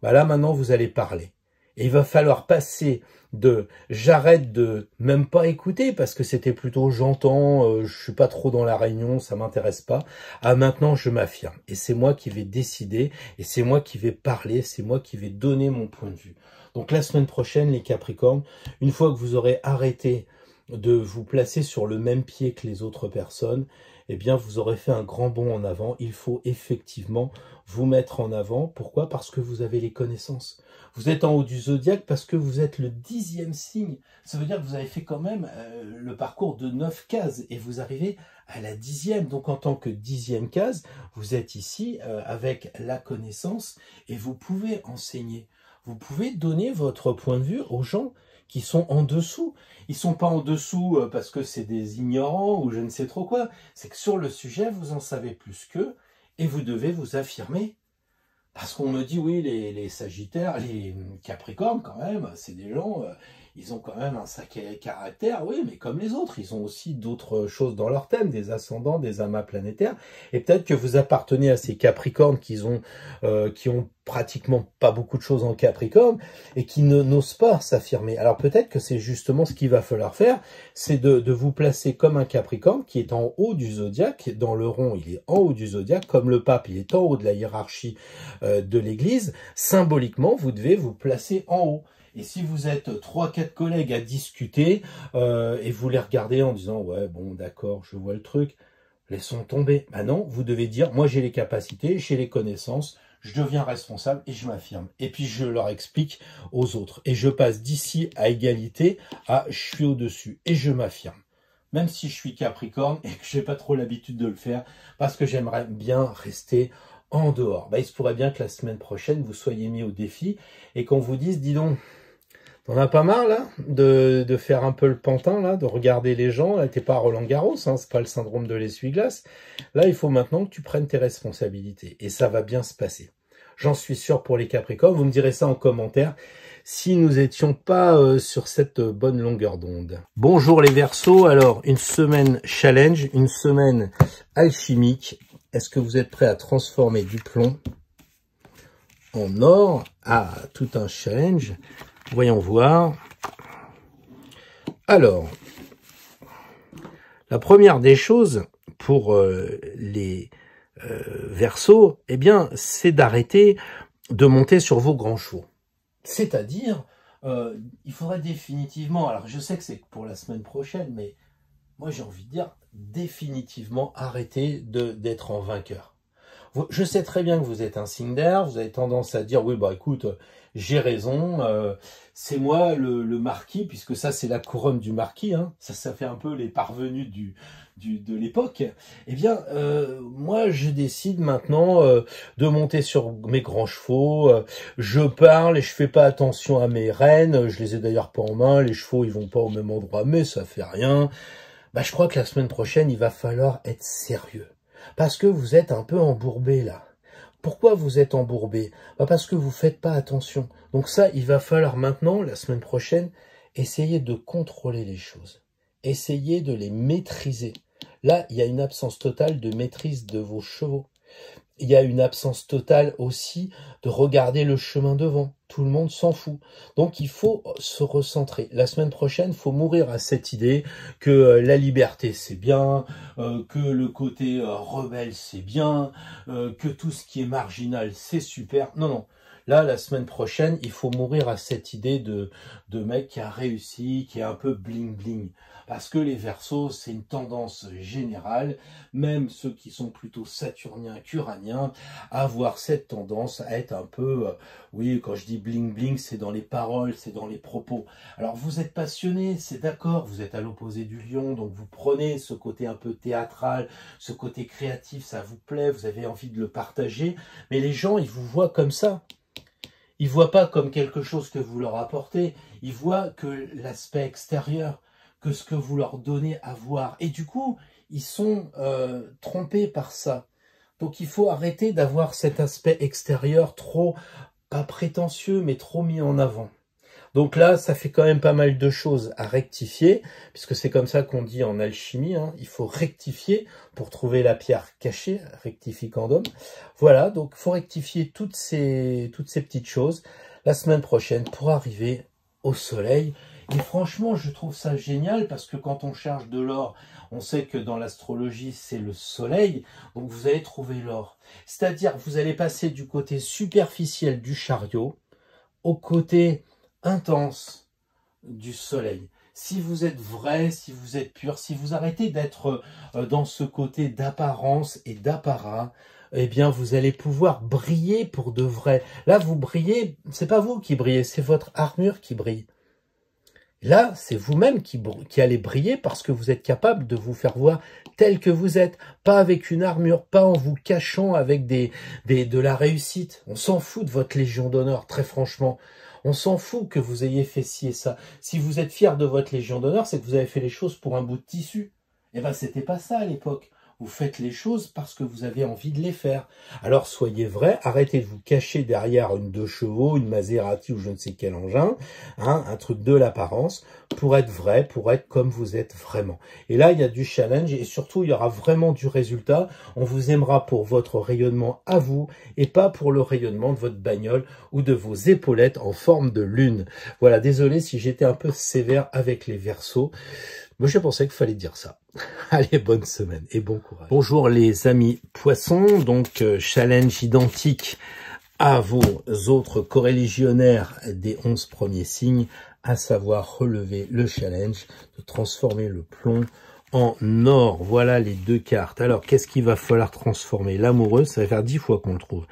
ben là maintenant vous allez parler. Et il va falloir passer de j'arrête de même pas écouter parce que c'était plutôt j'entends, euh, je suis pas trop dans la réunion, ça m'intéresse pas, à maintenant je m'affirme. Et c'est moi qui vais décider, et c'est moi qui vais parler, c'est moi qui vais donner mon point de vue. Donc la semaine prochaine, les Capricornes, une fois que vous aurez arrêté de vous placer sur le même pied que les autres personnes, eh bien vous aurez fait un grand bond en avant. Il faut effectivement vous mettre en avant. Pourquoi Parce que vous avez les connaissances. Vous êtes en haut du zodiaque parce que vous êtes le dixième signe. Ça veut dire que vous avez fait quand même euh, le parcours de neuf cases et vous arrivez à la dixième. Donc en tant que dixième case, vous êtes ici euh, avec la connaissance et vous pouvez enseigner. Vous pouvez donner votre point de vue aux gens qui sont en dessous. Ils sont pas en dessous euh, parce que c'est des ignorants ou je ne sais trop quoi. C'est que sur le sujet, vous en savez plus qu'eux et vous devez vous affirmer. Parce qu'on me dit, oui, les, Sagittaires, les Capricornes, quand même, c'est des gens, euh, ils ont quand même un sacré caractère, oui, mais comme les autres, ils ont aussi d'autres choses dans leur thème, des ascendants, des amas planétaires, et peut-être que vous appartenez à ces Capricornes qui ont, euh, qui ont pratiquement pas beaucoup de choses en Capricorne et qui n'osent pas s'affirmer. Alors peut-être que c'est justement ce qu'il va falloir faire, c'est de, vous placer comme un Capricorne qui est en haut du zodiaque, dans le rond, il est en haut du zodiaque, comme le pape, il est en haut de la hiérarchie euh, de l'Église. Symboliquement, vous devez vous placer en haut. Et si vous êtes trois, quatre collègues à discuter euh, et vous les regardez en disant ouais bon d'accord, je vois le truc, laissons tomber. Bah ben non, vous devez dire moi j'ai les capacités, j'ai les connaissances, je deviens responsable et je m'affirme. Et puis je leur explique aux autres. Et je passe d'ici à égalité à je suis au-dessus et je m'affirme. Même si je suis capricorne et que je n'ai pas trop l'habitude de le faire, parce que j'aimerais bien rester en dehors. Bah, il se pourrait bien que la semaine prochaine, vous soyez mis au défi et qu'on vous dise, dis donc, on a pas marre hein, là de, faire un peu le pantin là, de regarder les gens. Là, t'es pas Roland Garros, hein, c'est pas le syndrome de l'essuie-glace. Là, il faut maintenant que tu prennes tes responsabilités et ça va bien se passer. J'en suis sûr pour les Capricornes. Vous me direz ça en commentaire si nous étions pas euh, sur cette bonne longueur d'onde. Bonjour les Verseaux. Alors une semaine challenge, une semaine alchimique. Est-ce que vous êtes prêts à transformer du plomb en or Ah, tout un challenge. Voyons voir. Alors, la première des choses pour euh, les euh, versos, eh bien, c'est d'arrêter de monter sur vos grands chevaux. C'est-à-dire, euh, il faudrait définitivement, alors je sais que c'est pour la semaine prochaine, mais moi j'ai envie de dire définitivement arrêter d'être en vainqueur je sais très bien que vous êtes un cinder, vous avez tendance à dire, oui, bah écoute, j'ai raison, euh, c'est moi le, marquis, puisque ça c'est la couronne du marquis, hein, ça, ça fait un peu les parvenus du, du de l'époque, eh bien euh, moi je décide maintenant euh, de monter sur mes grands chevaux, je parle et je fais pas attention à mes rênes, je les ai d'ailleurs pas en main, les chevaux ils vont pas au même endroit, mais ça fait rien. Bah je crois que la semaine prochaine il va falloir être sérieux. Parce que vous êtes un peu embourbé là. Pourquoi vous êtes embourbé bah, Parce que vous ne faites pas attention. Donc ça, il va falloir maintenant, la semaine prochaine, essayer de contrôler les choses. Essayer de les maîtriser. Là, il y a une absence totale de maîtrise de vos chevaux il y a une absence totale aussi de regarder le chemin devant. Tout le monde s'en fout. Donc il faut euh, se recentrer. La semaine prochaine, il faut mourir à cette idée que euh, la liberté c'est bien, euh, que le côté rebelle c'est bien, que tout ce qui est marginal c'est super. Non, non. Là, la semaine prochaine, il faut mourir à cette idée de, de mec qui a réussi, qui est un peu bling bling parce que les versos, c'est une tendance générale, même ceux qui sont plutôt saturniens qu'uraniens, à avoir cette tendance à être un peu, euh, oui, quand je dis bling bling, c'est dans les paroles, c'est dans les propos. Alors vous êtes passionné, c'est d'accord, vous êtes à l'opposé du lion, donc vous prenez ce côté un peu théâtral, ce côté créatif, ça vous plaît, vous avez envie de le partager, mais les gens, ils vous voient comme ça. Ils voient pas comme quelque chose que vous leur apportez, ils voient que l'aspect extérieur, que ce que vous leur donnez à voir. Et du coup, ils sont euh, trompés par ça. Donc il faut arrêter d'avoir cet aspect extérieur trop, pas prétentieux, mais trop mis en avant. Donc là, ça fait quand même pas mal de choses à rectifier, puisque c'est comme ça qu'on dit en alchimie, hein, il faut rectifier pour trouver la pierre cachée, rectificandum. Voilà, donc il faut rectifier toutes ces, toutes ces petites choses la semaine prochaine pour arriver au soleil. Et franchement, je trouve ça génial parce que quand on cherche de l'or, on sait que dans l'astrologie, c'est le soleil, donc vous allez trouver l'or. C'est-à-dire, vous allez passer du côté superficiel du chariot au côté intense du soleil. Si vous êtes vrai, si vous êtes pur, si vous arrêtez d'être euh, dans ce côté d'apparence et d'apparat, eh bien, vous allez pouvoir briller pour de vrai. Là, vous brillez, c'est pas vous qui brillez, c'est votre armure qui brille. Là, c'est vous-même qui, allez briller parce que vous êtes capable de vous faire voir tel que vous êtes, pas avec une armure, pas en vous cachant avec des, des de la réussite. On s'en fout de votre Légion d'honneur, très franchement. On s'en fout que vous ayez fait ci et ça. Si vous êtes fier de votre Légion d'honneur, c'est que vous avez fait les choses pour un bout de tissu. Eh ben, c'était pas ça à l'époque. Vous faites les choses parce que vous avez envie de les faire. Alors soyez vrai, arrêtez de vous cacher derrière une deux chevaux, une Maserati ou je ne sais quel engin, hein, un truc de l'apparence, pour être vrai, pour être comme vous êtes vraiment. Et là, il y a du challenge et surtout, il y aura vraiment du résultat. On vous aimera pour votre rayonnement à vous et pas pour le rayonnement de votre bagnole ou de vos épaulettes en forme de lune. Voilà, désolé si j'étais un peu sévère avec les versos. Moi, je pensais qu'il fallait dire ça. <laughs> Allez, bonne semaine et bon courage. Bonjour les amis poissons. Donc, euh, challenge identique à vos autres corréligionnaires des 11 premiers signes, à savoir relever le challenge de transformer le plomb en or. Voilà les deux cartes. Alors, qu'est-ce qu'il va falloir transformer L'amoureux, ça va faire dix fois qu'on le trouve.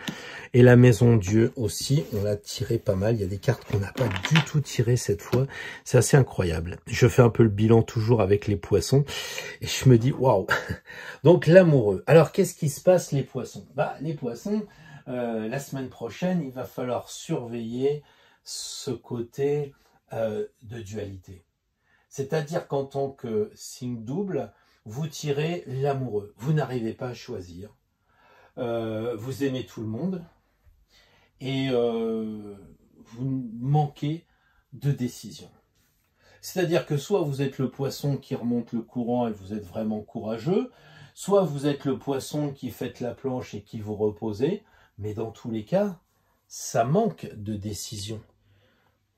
Et la maison Dieu aussi, on l'a tiré pas mal. Il y a des cartes qu'on n'a pas du tout tirées cette fois. C'est assez incroyable. Je fais un peu le bilan toujours avec les poissons. Et je me dis, waouh <laughs> Donc, l'amoureux. Alors, qu'est-ce qui se passe les poissons Bah, les poissons, euh, la semaine prochaine, il va falloir surveiller ce côté euh, de dualité. C'est-à-dire qu'en tant que signe double, vous tirez l'amoureux. Vous n'arrivez pas à choisir. Euh, vous aimez tout le monde. Et euh, vous manquez de décision. C'est-à-dire que soit vous êtes le poisson qui remonte le courant et vous êtes vraiment courageux, soit vous êtes le poisson qui fait la planche et qui vous reposez, mais dans tous les cas, ça manque de décision.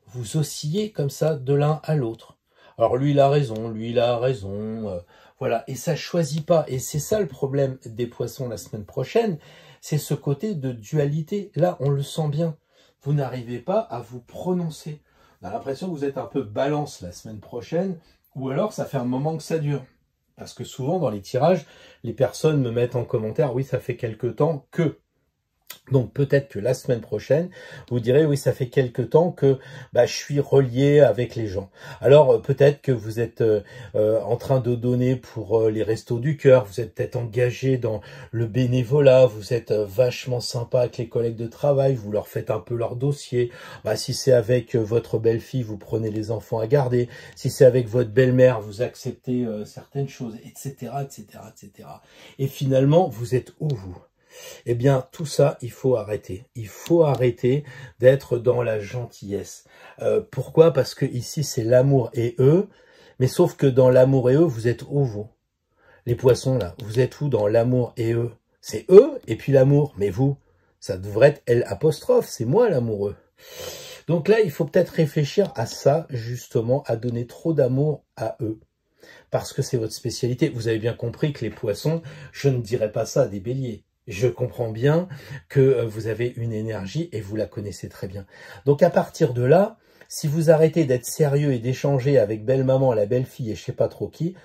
Vous oscillez comme ça de l'un à l'autre alors lui il a raison, lui il a raison, euh, voilà, et ça choisit pas, et c'est ça le problème des poissons la semaine prochaine, c'est ce côté de dualité, là on le sent bien, vous n'arrivez pas à vous prononcer, on a l'impression que vous êtes un peu balance la semaine prochaine, ou alors ça fait un moment que ça dure, parce que souvent dans les tirages, les personnes me mettent en commentaire, oui ça fait quelque temps que, donc peut-être que la semaine prochaine, vous direz oui, ça fait quelque temps que bah, je suis relié avec les gens. Alors euh, peut-être que vous êtes euh, euh, en train de donner pour les restos du cœur, vous êtes peut-être engagé dans le bénévolat, vous êtes vachement sympa avec les collègues de travail, vous leur faites un peu leur dossier. Bah, si c'est avec votre belle-fille, vous prenez les enfants à garder. Si c'est avec votre belle-mère, vous acceptez certaines choses, etc., etc., etc. Et finalement, vous êtes où vous eh bien, tout ça, il faut arrêter. Il faut arrêter d'être dans la gentillesse. Euh, pourquoi Parce que ici, c'est l'amour et eux. Mais sauf que dans l'amour et eux, vous êtes où, vous Les poissons, là, vous êtes où dans l'amour et eux C'est eux et puis l'amour. Mais vous, ça devrait être elle apostrophe. C'est moi l'amoureux. Donc là, il faut peut-être réfléchir à ça, justement, à donner trop d'amour à eux. Parce que c'est votre spécialité. Vous avez bien compris que les poissons, je ne dirais pas ça des béliers je comprends bien que euh, vous avez une énergie et vous la connaissez très bien. Donc à partir de là, si vous arrêtez d'être sérieux et d'échanger avec belle maman, la belle fille et je ne sais pas trop qui,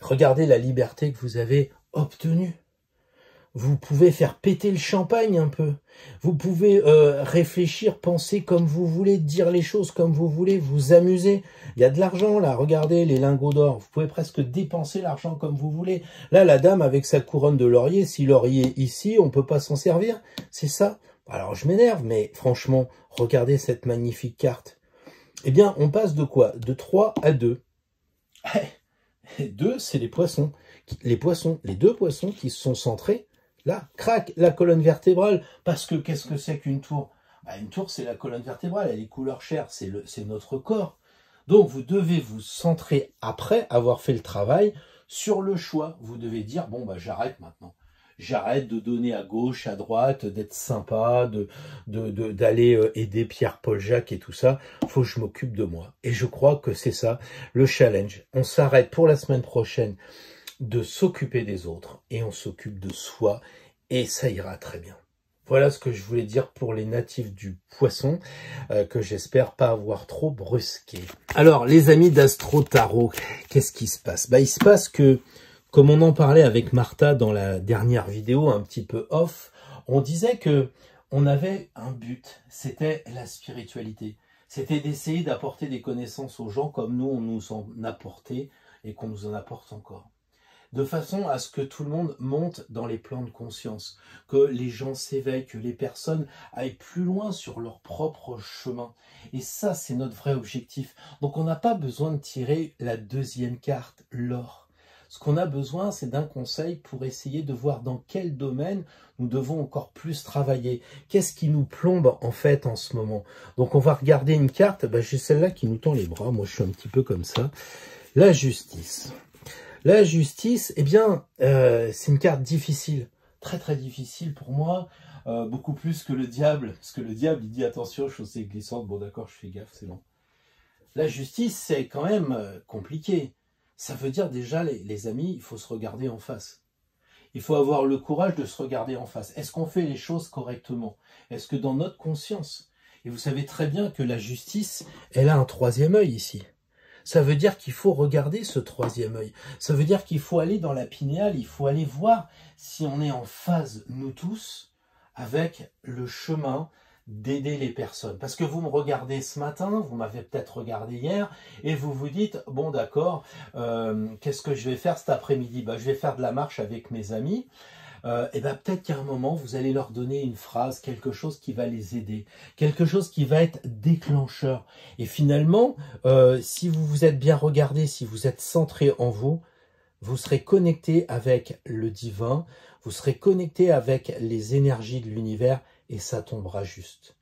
regardez la liberté que vous avez obtenue vous pouvez faire péter le champagne un peu. Vous pouvez euh, réfléchir, penser comme vous voulez, dire les choses comme vous voulez, vous amuser. Il y a de l'argent là, regardez les lingots d'or. Vous pouvez presque dépenser l'argent comme vous voulez. Là, la dame avec sa couronne de laurier, si laurier est ici, on peut pas s'en servir. C'est ça. Alors je m'énerve, mais franchement, regardez cette magnifique carte. Eh bien, on passe de quoi De 3 à 2. 2, <laughs> c'est les poissons. Les poissons, les deux poissons qui se sont centrés Là, crac, la colonne vertébrale. Parce que qu'est-ce que c'est qu'une tour bah, Une tour, c'est la colonne vertébrale, elle est couleur chair, c'est notre corps. Donc vous devez vous centrer après avoir fait le travail sur le choix. Vous devez dire, bon, bah, j'arrête maintenant j'arrête de donner à gauche, à droite, d'être sympa, de d'aller de, d'aller euh, aider Pierre-Paul Jacques et tout ça. Faut que je m'occupe de moi. Et je crois que c'est ça le challenge. On s'arrête pour la semaine prochaine de s'occuper des autres et on s'occupe de soi et ça ira très bien. Voilà ce que je voulais dire pour les natifs du poisson, euh, que j'espère pas avoir trop brusqué. Alors, les amis d'Astro Tarot, qu'est-ce qui se passe bah, Il se passe que, comme on en parlait avec Martha dans la dernière vidéo, un petit peu off, on disait que on avait un but, c'était la spiritualité. C'était d'essayer d'apporter des connaissances aux gens comme nous, on nous en apportait et qu'on nous en apporte encore de façon à ce que tout le monde monte dans les plans de conscience, que les gens s'éveillent, que les personnes aillent plus loin sur leur propre chemin. Et ça, c'est notre vrai objectif. Donc on n'a pas besoin de tirer la deuxième carte, l'or. Ce qu'on a besoin, c'est d'un conseil pour essayer de voir dans quel domaine nous devons encore plus travailler. Qu'est-ce qui nous plombe en fait en ce moment Donc on va regarder une carte, ben, j'ai celle-là qui nous tend les bras, moi je suis un petit peu comme ça. La justice. La justice, eh bien, euh, c'est une carte difficile, très très difficile pour moi, euh, beaucoup plus que le diable, parce que le diable, il dit attention, chaussée glissante, bon d'accord, je fais gaffe, c'est bon. La justice, c'est quand même euh, compliqué. Ça veut dire déjà, les, les amis, il faut se regarder en face. Il faut avoir le courage de se regarder en face. Est-ce qu'on fait les choses correctement Est-ce que dans notre conscience, et vous savez très bien que la justice, elle a un troisième œil ici. Ça veut dire qu'il faut regarder ce troisième œil. Ça veut dire qu'il faut aller dans la pinéale, il faut aller voir si on est en phase, nous tous, avec le chemin d'aider les personnes. Parce que vous me regardez ce matin, vous m'avez peut-être regardé hier, et vous vous dites, bon d'accord, euh, qu'est-ce que je vais faire cet après-midi bah, Je vais faire de la marche avec mes amis et euh, eh ben peut-être qu'à un moment, vous allez leur donner une phrase, quelque chose qui va les aider, quelque chose qui va être déclencheur. Et finalement, euh, si vous vous êtes bien regardé, si vous êtes centré en vous, vous serez connecté avec le divin, vous serez connecté avec les énergies de l'univers et ça tombera juste.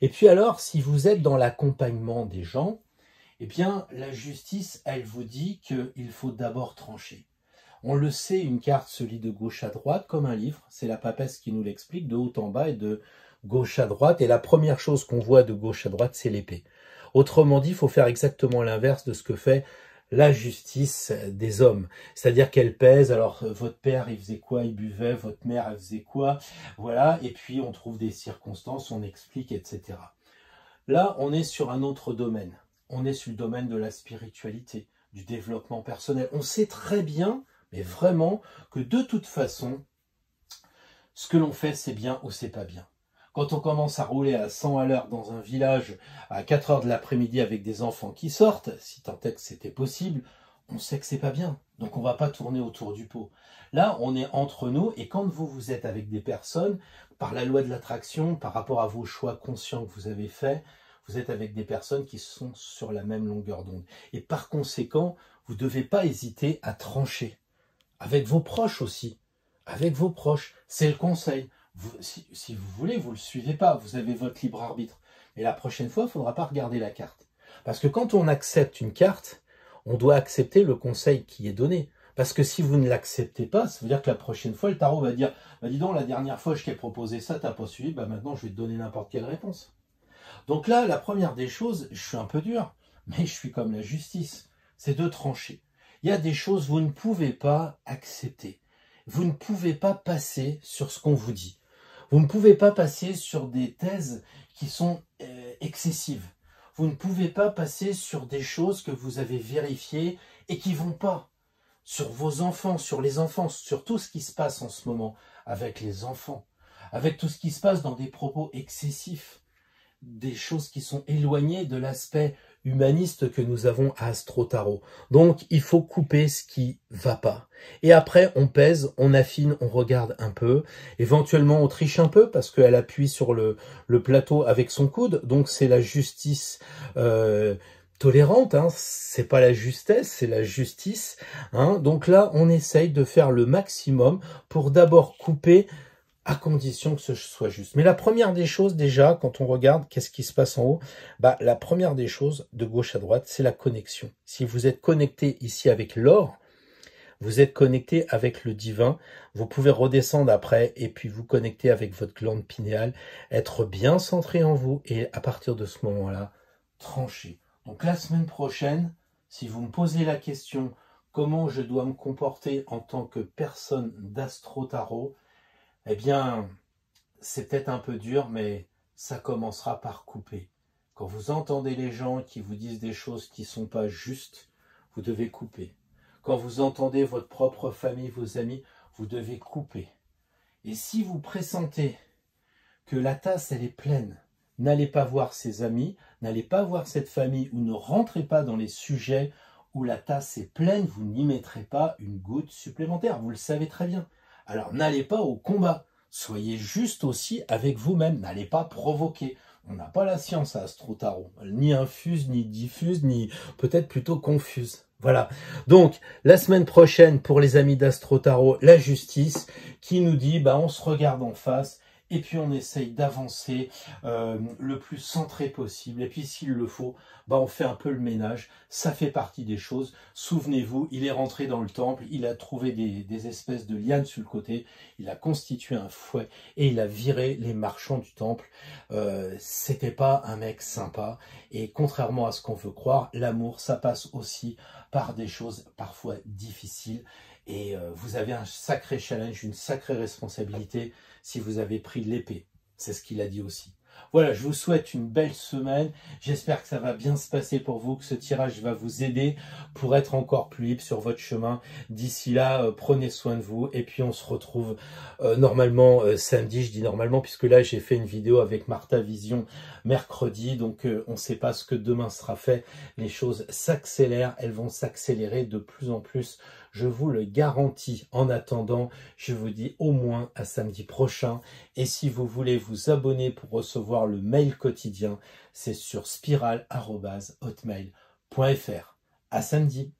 Et puis alors, si vous êtes dans l'accompagnement des gens, eh bien, la justice, elle vous dit qu'il faut d'abord trancher. On le sait, une carte se lit de gauche à droite comme un livre. C'est la papesse qui nous l'explique de haut en bas et de gauche à droite. Et la première chose qu'on voit de gauche à droite, c'est l'épée. Autrement dit, il faut faire exactement l'inverse de ce que fait la justice des hommes. C'est-à-dire qu'elle pèse, alors euh, votre père il faisait quoi, il buvait, votre mère elle faisait quoi, voilà, et puis on trouve des circonstances, on explique, etc. Là, on est sur un autre domaine. On est sur le domaine de la spiritualité, du développement personnel. On sait très bien mais vraiment que de toute façon, ce que l'on fait, c'est bien ou c'est pas bien. Quand on commence à rouler à 100 à l'heure dans un village à 4 heures de l'après-midi avec des enfants qui sortent, si tant est que c'était possible, on sait que c'est pas bien. Donc on va pas tourner autour du pot. Là, on est entre nous et quand vous vous êtes avec des personnes, par la loi de l'attraction, par rapport à vos choix conscients que vous avez faits, vous êtes avec des personnes qui sont sur la même longueur d'onde. Et par conséquent, vous ne devez pas hésiter à trancher avec vos proches aussi, avec vos proches. C'est le conseil. si, vous voulez, vous ne le suivez pas, vous avez votre libre arbitre. Mais la prochaine fois, il ne faudra pas regarder la carte. Parce que quand on accepte une carte, on doit accepter le conseil qui est donné. Parce que si vous ne l'acceptez pas, ça veut dire que la prochaine fois, le tarot va dire bah, Dis donc, la dernière fois, je t'ai proposé ça, t'as pas suivi, bah, maintenant, je vais te donner n'importe quelle réponse. Donc là, la première des choses, je suis un peu dur, mais je suis comme la justice c'est de trancher. Il y a des choses que vous ne pouvez pas accepter. Vous ne pouvez pas passer sur ce qu'on vous dit. Vous ne pouvez pas passer sur des thèses qui sont euh, excessives. Vous ne pouvez pas passer sur des choses que vous avez vérifiées et qui vont pas. Sur vos enfants, sur les enfants, sur tout ce qui se passe en ce moment avec les enfants, avec tout ce qui se passe dans des propos excessifs, des choses qui sont éloignées de l'aspect humaniste que nous avons à Astro Donc il faut couper ce qui va pas. Et après on pèse, on affine, on regarde un peu. Éventuellement on triche un peu parce qu'elle appuie sur le, le, plateau avec son coude. Donc c'est la justice euh, tolérante, hein. c'est pas la justesse, c'est la justice. Hein. Donc là on essaye de faire le maximum pour d'abord couper à condition que ce soit juste. Mais la première des choses, déjà, quand on regarde qu'est-ce qui se passe en haut, bah, la première des choses, de gauche à droite, c'est la connexion. Si vous êtes connecté ici avec l'or, vous êtes connecté avec le divin, vous pouvez redescendre après et puis vous connecter avec votre glande pinéale, être bien centré en vous et à partir de ce moment-là, trancher. Donc la semaine prochaine, si vous me posez la question comment je dois me comporter en tant que personne d'astro-tarot, eh bien, c'est peut-être un peu dur, mais ça commencera par couper. Quand vous entendez les gens qui vous disent des choses qui ne sont pas justes, vous devez couper. Quand vous entendez votre propre famille, vos amis, vous devez couper. Et si vous pressentez que la tasse, elle est pleine, n'allez pas voir ses amis, n'allez pas voir cette famille ou ne rentrez pas dans les sujets où la tasse est pleine, vous n'y mettrez pas une goutte supplémentaire, vous le savez très bien. Alors n'allez pas au combat, soyez juste aussi avec vous-même, n'allez pas provoquer. On n'a pas la science à Astro-Tarot, ni infuse, ni diffuse, ni peut-être plutôt confuse. Voilà. Donc, la semaine prochaine, pour les amis d'Astro Tarot, la justice, qui nous dit, bah, on se regarde en face et puis on essaye d'avancer euh, le plus centré possible. Et puis s'il le faut, bah, on fait un peu le ménage. Ça fait partie des choses. Souvenez-vous, il est rentré dans le temple, il a trouvé des, espèces de lianes sur le côté, il a constitué un fouet et il a viré les marchands du temple. Euh, C'était pas un mec sympa. Et contrairement à ce qu'on veut croire, l'amour, ça passe aussi par des choses parfois difficiles. Et euh, vous avez un sacré challenge, une sacrée responsabilité si vous avez pris l'épée. C'est ce qu'il a dit aussi. Voilà, je vous souhaite une belle semaine. J'espère que ça va bien se passer pour vous, que ce tirage va vous aider pour être encore plus libre sur votre chemin. D'ici là, euh, prenez soin de vous et puis on se retrouve euh, normalement euh, samedi. Je dis normalement puisque là j'ai fait une vidéo avec Martha Vision mercredi, donc on ne sait pas ce que demain sera fait. Les choses s'accélèrent, elles vont s'accélérer de plus en plus je vous le garantis. En attendant, je vous dis au moins à samedi prochain. Et si vous voulez vous abonner pour recevoir le mail quotidien, c'est sur spirale.hotmail.fr. À samedi